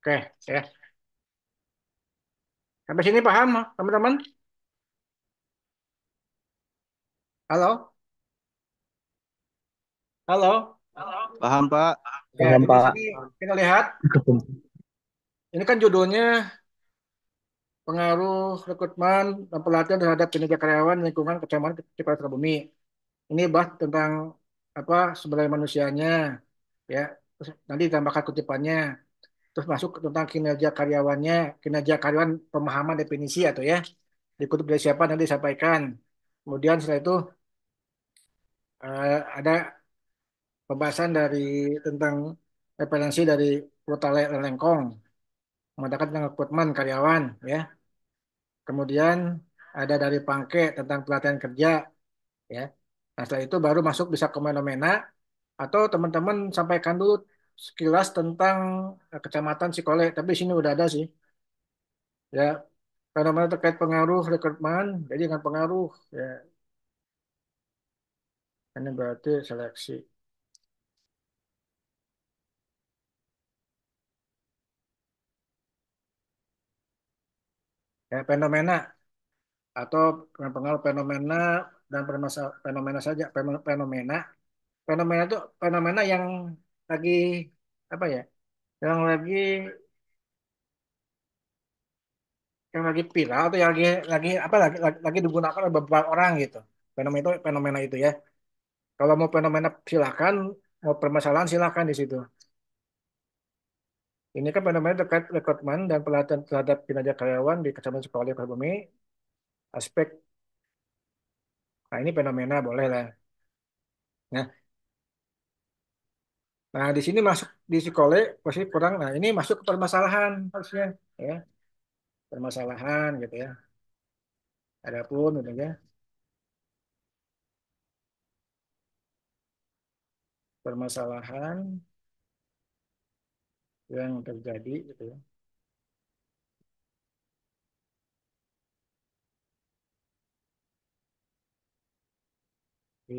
Oke, ya. Sampai sini paham, teman-teman?
Halo? Halo? Paham, Pak. Okay, paham, Pak. Kita lihat. Ini kan judulnya pengaruh rekrutmen dan pelatihan terhadap kinerja karyawan lingkungan kecamatan Cipatat Bumi. Ini bahas tentang apa sumber manusianya, ya. Terus nanti tambahkan kutipannya terus masuk tentang kinerja karyawannya, kinerja karyawan pemahaman definisi atau ya, ya, dikutip dari siapa nanti disampaikan. Kemudian setelah itu eh, ada pembahasan dari tentang referensi dari Rotale Lengkong mengatakan tentang rekrutmen karyawan ya. Kemudian ada dari Pangke tentang pelatihan kerja ya. Nah, setelah itu baru masuk bisa ke fenomena atau teman-teman sampaikan dulu sekilas tentang eh, Kecamatan Sikole, tapi sini udah ada sih. Ya, karena mana terkait pengaruh rekrutmen, jadi dengan pengaruh ya. Ini berarti seleksi. Ya, fenomena atau pengaruh fenomena dan fenomena saja fenomena fenomena itu fenomena yang lagi apa ya yang lagi yang lagi viral atau yang lagi lagi apa lagi lagi, lagi digunakan oleh beberapa orang gitu fenomena itu fenomena itu ya kalau mau fenomena silakan mau permasalahan silakan di situ ini kan fenomena terkait rekrutmen dan pelatihan terhadap kinerja karyawan di Kecamatan Sukauli Bumi aspek nah ini fenomena boleh lah nah Nah, di sini masuk di sekolah pasti kurang. Nah, ini masuk ke permasalahan harusnya ya. Permasalahan gitu ya. Adapun pun gitu ya. Permasalahan yang
terjadi gitu ya. di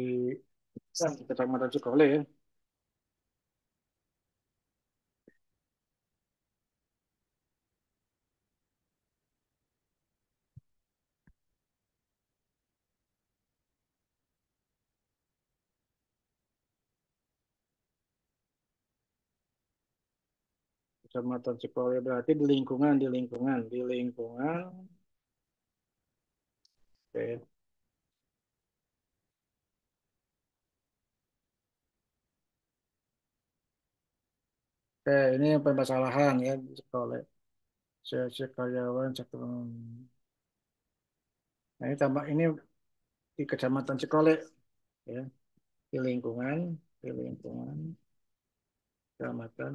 kecamatan sekolah ya. kecamatan Cikole berarti di lingkungan di lingkungan di lingkungan oke oke ini permasalahan ya sekolah saya karyawan cek nah ini tambah ini di kecamatan Cikole ya di lingkungan di lingkungan kecamatan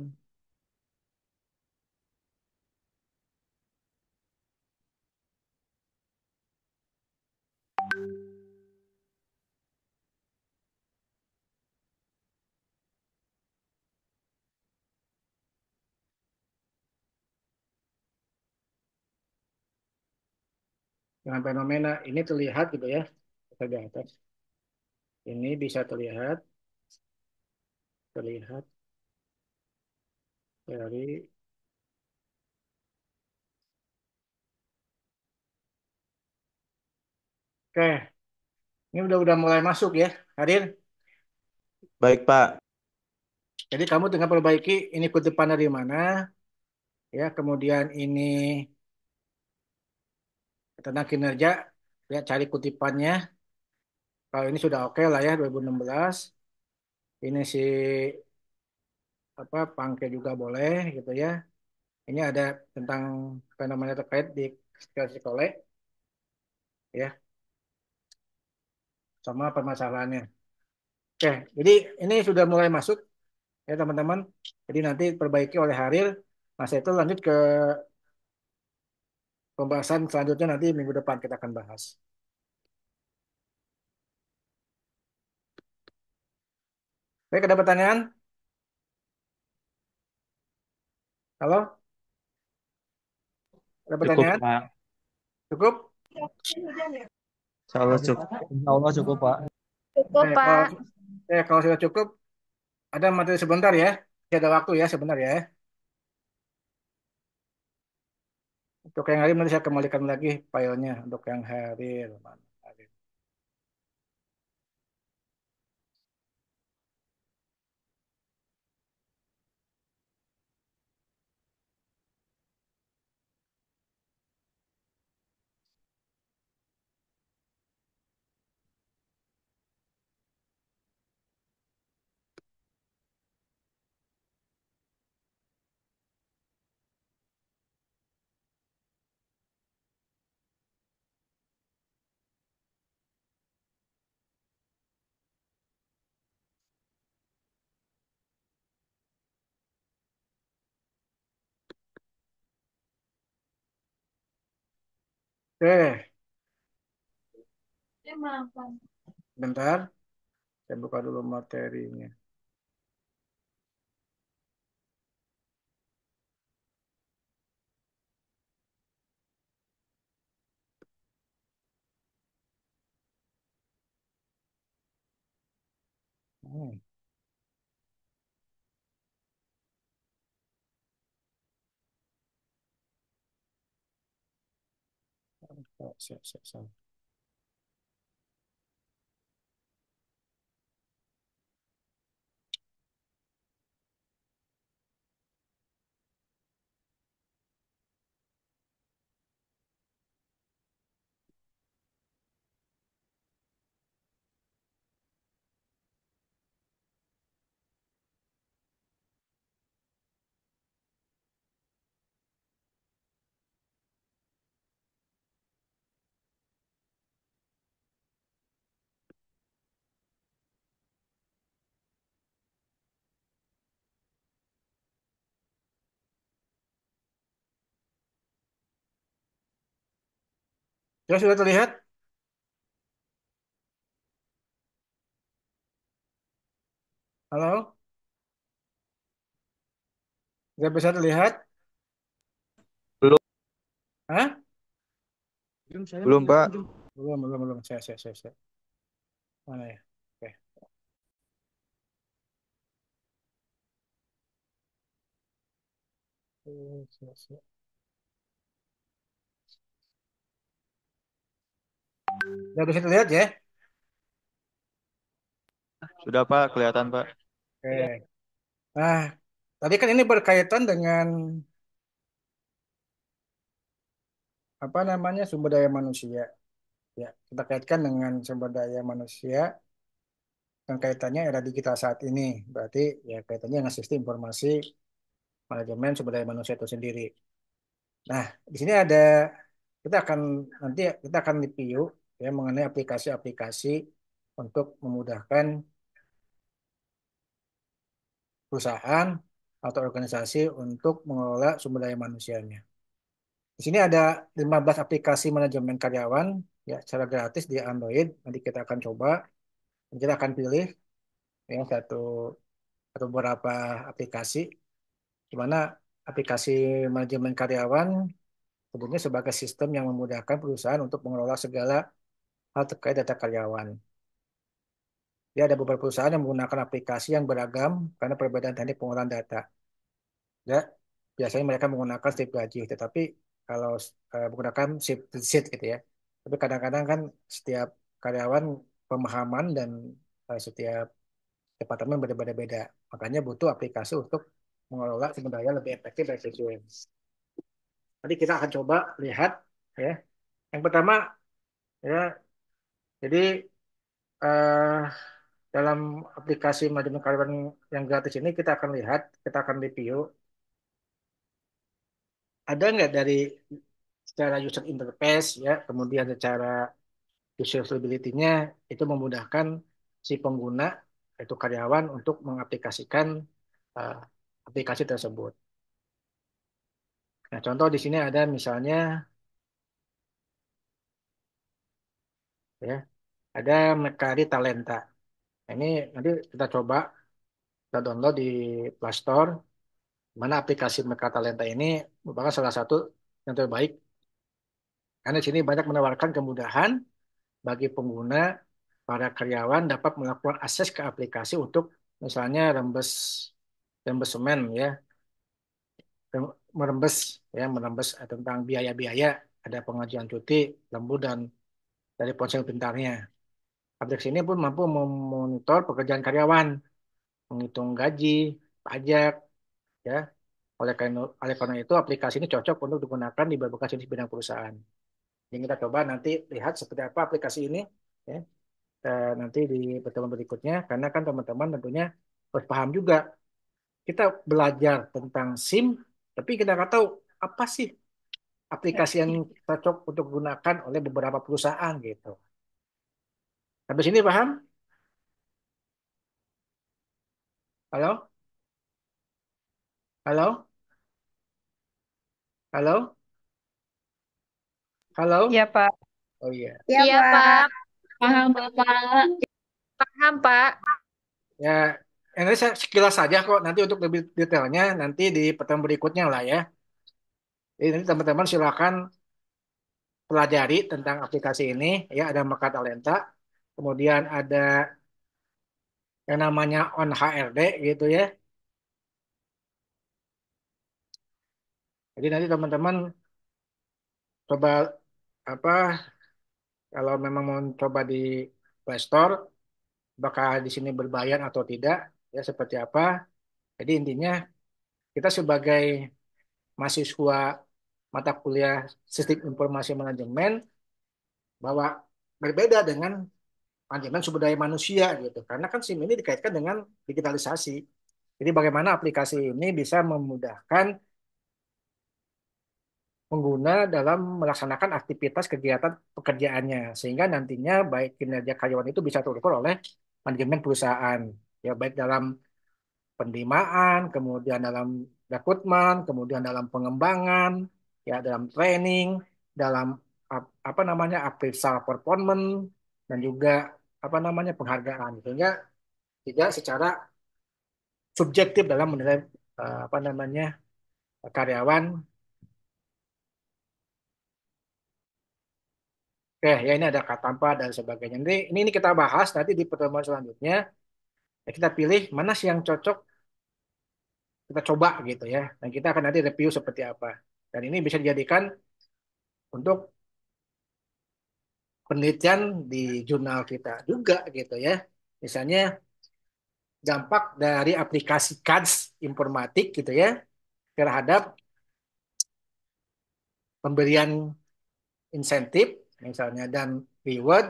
dengan fenomena ini terlihat gitu ya kita di atas ini bisa terlihat terlihat dari Oke, ini udah udah mulai masuk ya, Hadir. Baik, Pak. Jadi kamu tinggal perbaiki ini kutipan dari mana, ya. Kemudian ini tentang kinerja, ya cari kutipannya. Kalau ini sudah oke okay lah ya 2016. Ini si apa pangke juga boleh gitu ya. Ini ada tentang fenomena terkait di sekolah ya sama permasalahannya. Oke, jadi ini sudah mulai masuk ya teman-teman. Jadi nanti perbaiki oleh Harir. Mas nah, itu lanjut ke pembahasan selanjutnya nanti minggu depan kita akan bahas. Baik, ada pertanyaan? Halo? Ada pertanyaan? Cukup, Pak. Cukup? Ya, Insya Allah cukup. Insya Allah cukup, Pak.
Cukup, eh, Pak. Kalau,
eh, kalau sudah cukup, ada materi sebentar ya. ada waktu ya sebentar ya. Untuk yang hari nanti saya kembalikan lagi filenya untuk yang hari.
Oke, eh.
eh,
bentar. Saya buka dulu materinya.
Hmm.
Yes, yes, yes.
Ya sudah terlihat?
Halo? Sudah bisa terlihat? Belum, Hah? Belum, saya belum, Pak. belum. Belum, belum, Saya, saya, saya, saya. Mana ya? Oke.
Okay. Eh,
Sudah bisa terlihat ya?
Sudah Pak, kelihatan Pak.
Oke. Nah, tadi kan ini berkaitan dengan apa namanya sumber daya manusia. Ya, kita kaitkan dengan sumber daya manusia yang kaitannya era digital saat ini. Berarti ya kaitannya dengan sistem informasi manajemen sumber daya manusia itu sendiri. Nah, di sini ada kita akan nanti kita akan review ya mengenai aplikasi-aplikasi untuk memudahkan perusahaan atau organisasi untuk mengelola sumber daya manusianya. Di sini ada 15 aplikasi manajemen karyawan ya secara gratis di Android. Nanti kita akan coba kita akan pilih ya satu atau beberapa aplikasi di mana aplikasi manajemen karyawan sebenarnya sebagai sistem yang memudahkan perusahaan untuk mengelola segala hal terkait data karyawan. Ya, ada beberapa perusahaan yang menggunakan aplikasi yang beragam karena perbedaan teknik pengolahan data. Ya, biasanya mereka menggunakan strip gaji, tetapi kalau uh, menggunakan shift sheet gitu ya. Tapi kadang-kadang kan setiap karyawan pemahaman dan uh, setiap departemen berbeda-beda. Makanya butuh aplikasi untuk mengelola sebenarnya lebih efektif dan efisien. Nanti kita akan coba lihat ya. Yang pertama ya jadi uh, dalam aplikasi manajemen karyawan yang gratis ini kita akan lihat, kita akan review ada nggak dari secara user interface ya, kemudian secara usability-nya itu memudahkan si pengguna itu karyawan untuk mengaplikasikan uh, aplikasi tersebut. Nah, contoh di sini ada misalnya ya ada Mekari Talenta. Nah, ini nanti kita coba kita download di Play Store. Mana aplikasi Mekari Talenta ini merupakan salah satu yang terbaik karena di sini banyak menawarkan kemudahan bagi pengguna para karyawan dapat melakukan akses ke aplikasi untuk misalnya rembes rembes semen ya merembes ya merembes eh, tentang biaya-biaya ada pengajuan cuti lembur dan dari ponsel pintarnya Aplikasi ini pun mampu memonitor pekerjaan karyawan, menghitung gaji, pajak, ya. Oleh karena, itu aplikasi ini cocok untuk digunakan di berbagai jenis bidang perusahaan. Jadi kita coba nanti lihat seperti apa aplikasi ini, ya. Eh, nanti di pertemuan berikutnya, karena kan teman-teman tentunya harus paham juga. Kita belajar tentang SIM, tapi kita nggak tahu apa sih aplikasi yang iya. cocok untuk digunakan oleh beberapa perusahaan gitu. Habis ini paham? Halo? Halo? Halo? Halo? Iya, Pak. Oh iya.
Iya, Iya, Pak. Pak. Paham, Bapak. Paham, Pak.
Ya, ini saya sekilas saja kok. Nanti untuk lebih detailnya nanti di pertemuan berikutnya lah ya. Jadi nanti teman-teman silakan pelajari tentang aplikasi ini. Ya, ada Mercata Talenta kemudian ada yang namanya on HRD gitu ya. Jadi nanti teman-teman coba apa kalau memang mau coba di Play Store bakal di sini berbayar atau tidak ya seperti apa. Jadi intinya kita sebagai mahasiswa mata kuliah Sistem Informasi Manajemen bahwa berbeda dengan manajemen sumber daya manusia gitu. Karena kan SIM ini dikaitkan dengan digitalisasi. Jadi bagaimana aplikasi ini bisa memudahkan pengguna dalam melaksanakan aktivitas kegiatan pekerjaannya sehingga nantinya baik kinerja karyawan itu bisa terukur oleh manajemen perusahaan ya baik dalam penerimaan kemudian dalam rekrutmen kemudian dalam pengembangan ya dalam training dalam apa namanya appraisal performance dan juga apa namanya penghargaan sehingga tidak secara subjektif dalam menilai eh, apa namanya karyawan. Oke, eh, ya ini ada kata tanpa dan sebagainya. Nanti ini, ini kita bahas nanti di pertemuan selanjutnya. Ya, kita pilih mana sih yang cocok kita coba gitu ya. Dan kita akan nanti review seperti apa. Dan ini bisa dijadikan untuk penelitian di jurnal kita juga gitu ya. Misalnya dampak dari aplikasi CADS informatik gitu ya terhadap pemberian insentif misalnya dan reward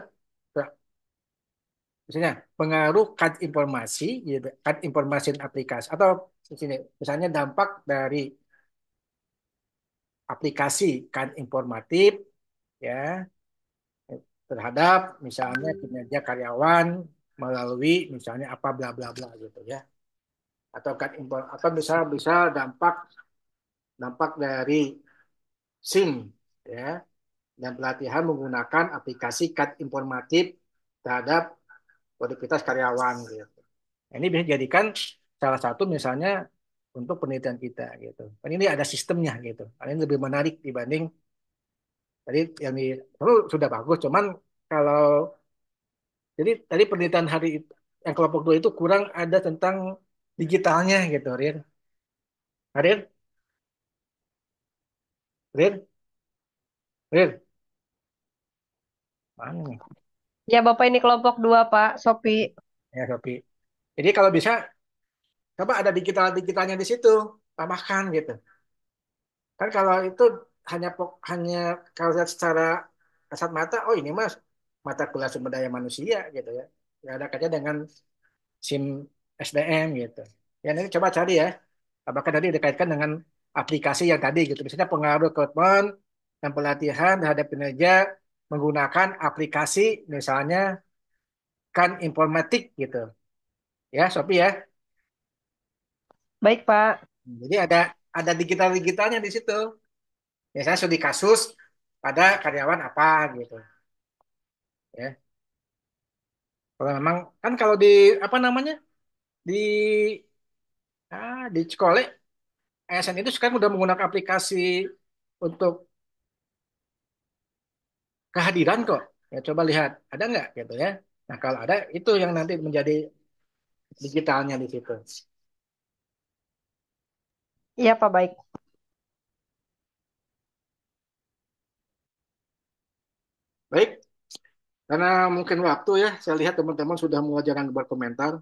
misalnya pengaruh CAD informasi gitu, CAD informasi aplikasi atau sini misalnya dampak dari aplikasi CAD informatif ya terhadap misalnya kinerja karyawan melalui misalnya apa bla bla bla gitu ya atau kan impor atau bisa bisa dampak dampak dari SIM ya dan pelatihan menggunakan aplikasi kad informatif terhadap produktivitas karyawan gitu. Nah, ini bisa dijadikan salah satu misalnya untuk penelitian kita gitu. Kan ini ada sistemnya gitu. Ini lebih menarik dibanding Tadi yang di perlu sudah bagus, cuman kalau jadi tadi penelitian hari itu yang kelompok dua itu kurang ada tentang digitalnya gitu, Rir nah, Rir Rir Rir mana nih?
Ya Bapak ini kelompok dua Pak, Sopi.
Ya Sopi. Jadi kalau bisa, coba ada digital digitalnya di situ, tambahkan gitu. Kan kalau itu hanya hanya kalau lihat secara kasat mata, oh ini mas mata kuliah sumber daya manusia gitu ya, nggak ada kaitannya dengan SIM SDM gitu. Ya ini coba cari ya, apakah tadi dikaitkan dengan aplikasi yang tadi gitu, misalnya pengaruh rekrutmen dan pelatihan terhadap kinerja menggunakan aplikasi misalnya kan informatik gitu. Ya, Sopi ya. Baik, Pak. Jadi ada ada digital-digitalnya di situ. Misalnya studi kasus pada karyawan apa gitu. Ya. Kalau memang kan kalau di apa namanya? di ah, di sekolah ASN itu sekarang udah menggunakan aplikasi untuk kehadiran kok. Ya coba lihat, ada nggak gitu ya. Nah, kalau ada itu yang nanti menjadi digitalnya di situ. Iya, Pak, baik. Baik, karena mungkin waktu ya, saya lihat teman-teman sudah mulai jarang berkomentar.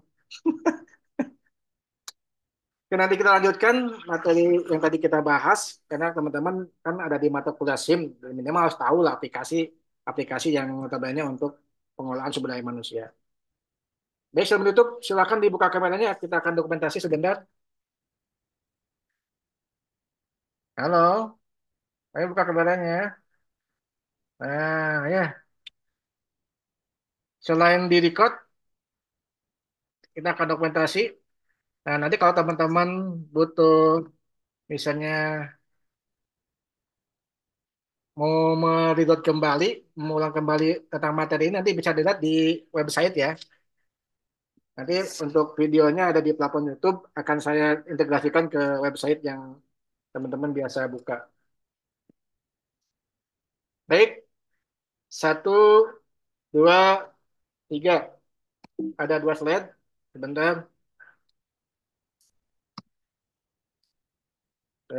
Dan [LAUGHS] nanti kita lanjutkan materi yang tadi kita bahas, karena teman-teman kan ada di mata kuliah SIM, minimal harus tahu lah aplikasi aplikasi yang notabene untuk pengolahan sumber daya manusia. Baik, sebelum menutup, silakan dibuka kameranya, kita akan dokumentasi sebentar. Halo, ayo buka kameranya. Ya. Nah, ya. Selain di record, kita akan dokumentasi. Nah, nanti kalau teman-teman butuh misalnya mau meredot kembali, mengulang kembali tentang materi ini, nanti bisa dilihat di website ya. Nanti untuk videonya ada di platform YouTube, akan saya integrasikan ke website yang teman-teman biasa buka. Baik, satu, dua, tiga. Ada dua slide. Sebentar. Oke,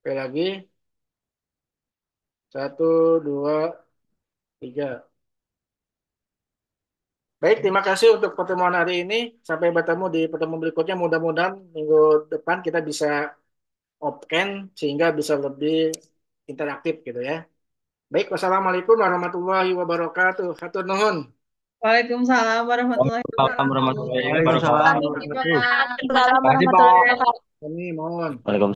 Oke lagi. Satu, dua, tiga. Baik, terima kasih untuk pertemuan hari ini. Sampai bertemu di pertemuan berikutnya. Mudah-mudahan minggu depan kita bisa open sehingga bisa lebih interaktif gitu ya. Baik, wassalamualaikum warahmatullahi wabarakatuh. Hatur nuhun. Waalaikumsalam warahmatullahi
wabarakatuh. Waalaikumsalam warahmatullahi wabarakatuh.
Waalaikumsalam warahmatullahi wabarakatuh. Waalaikumsalam
warahmatullahi
wabarakatuh.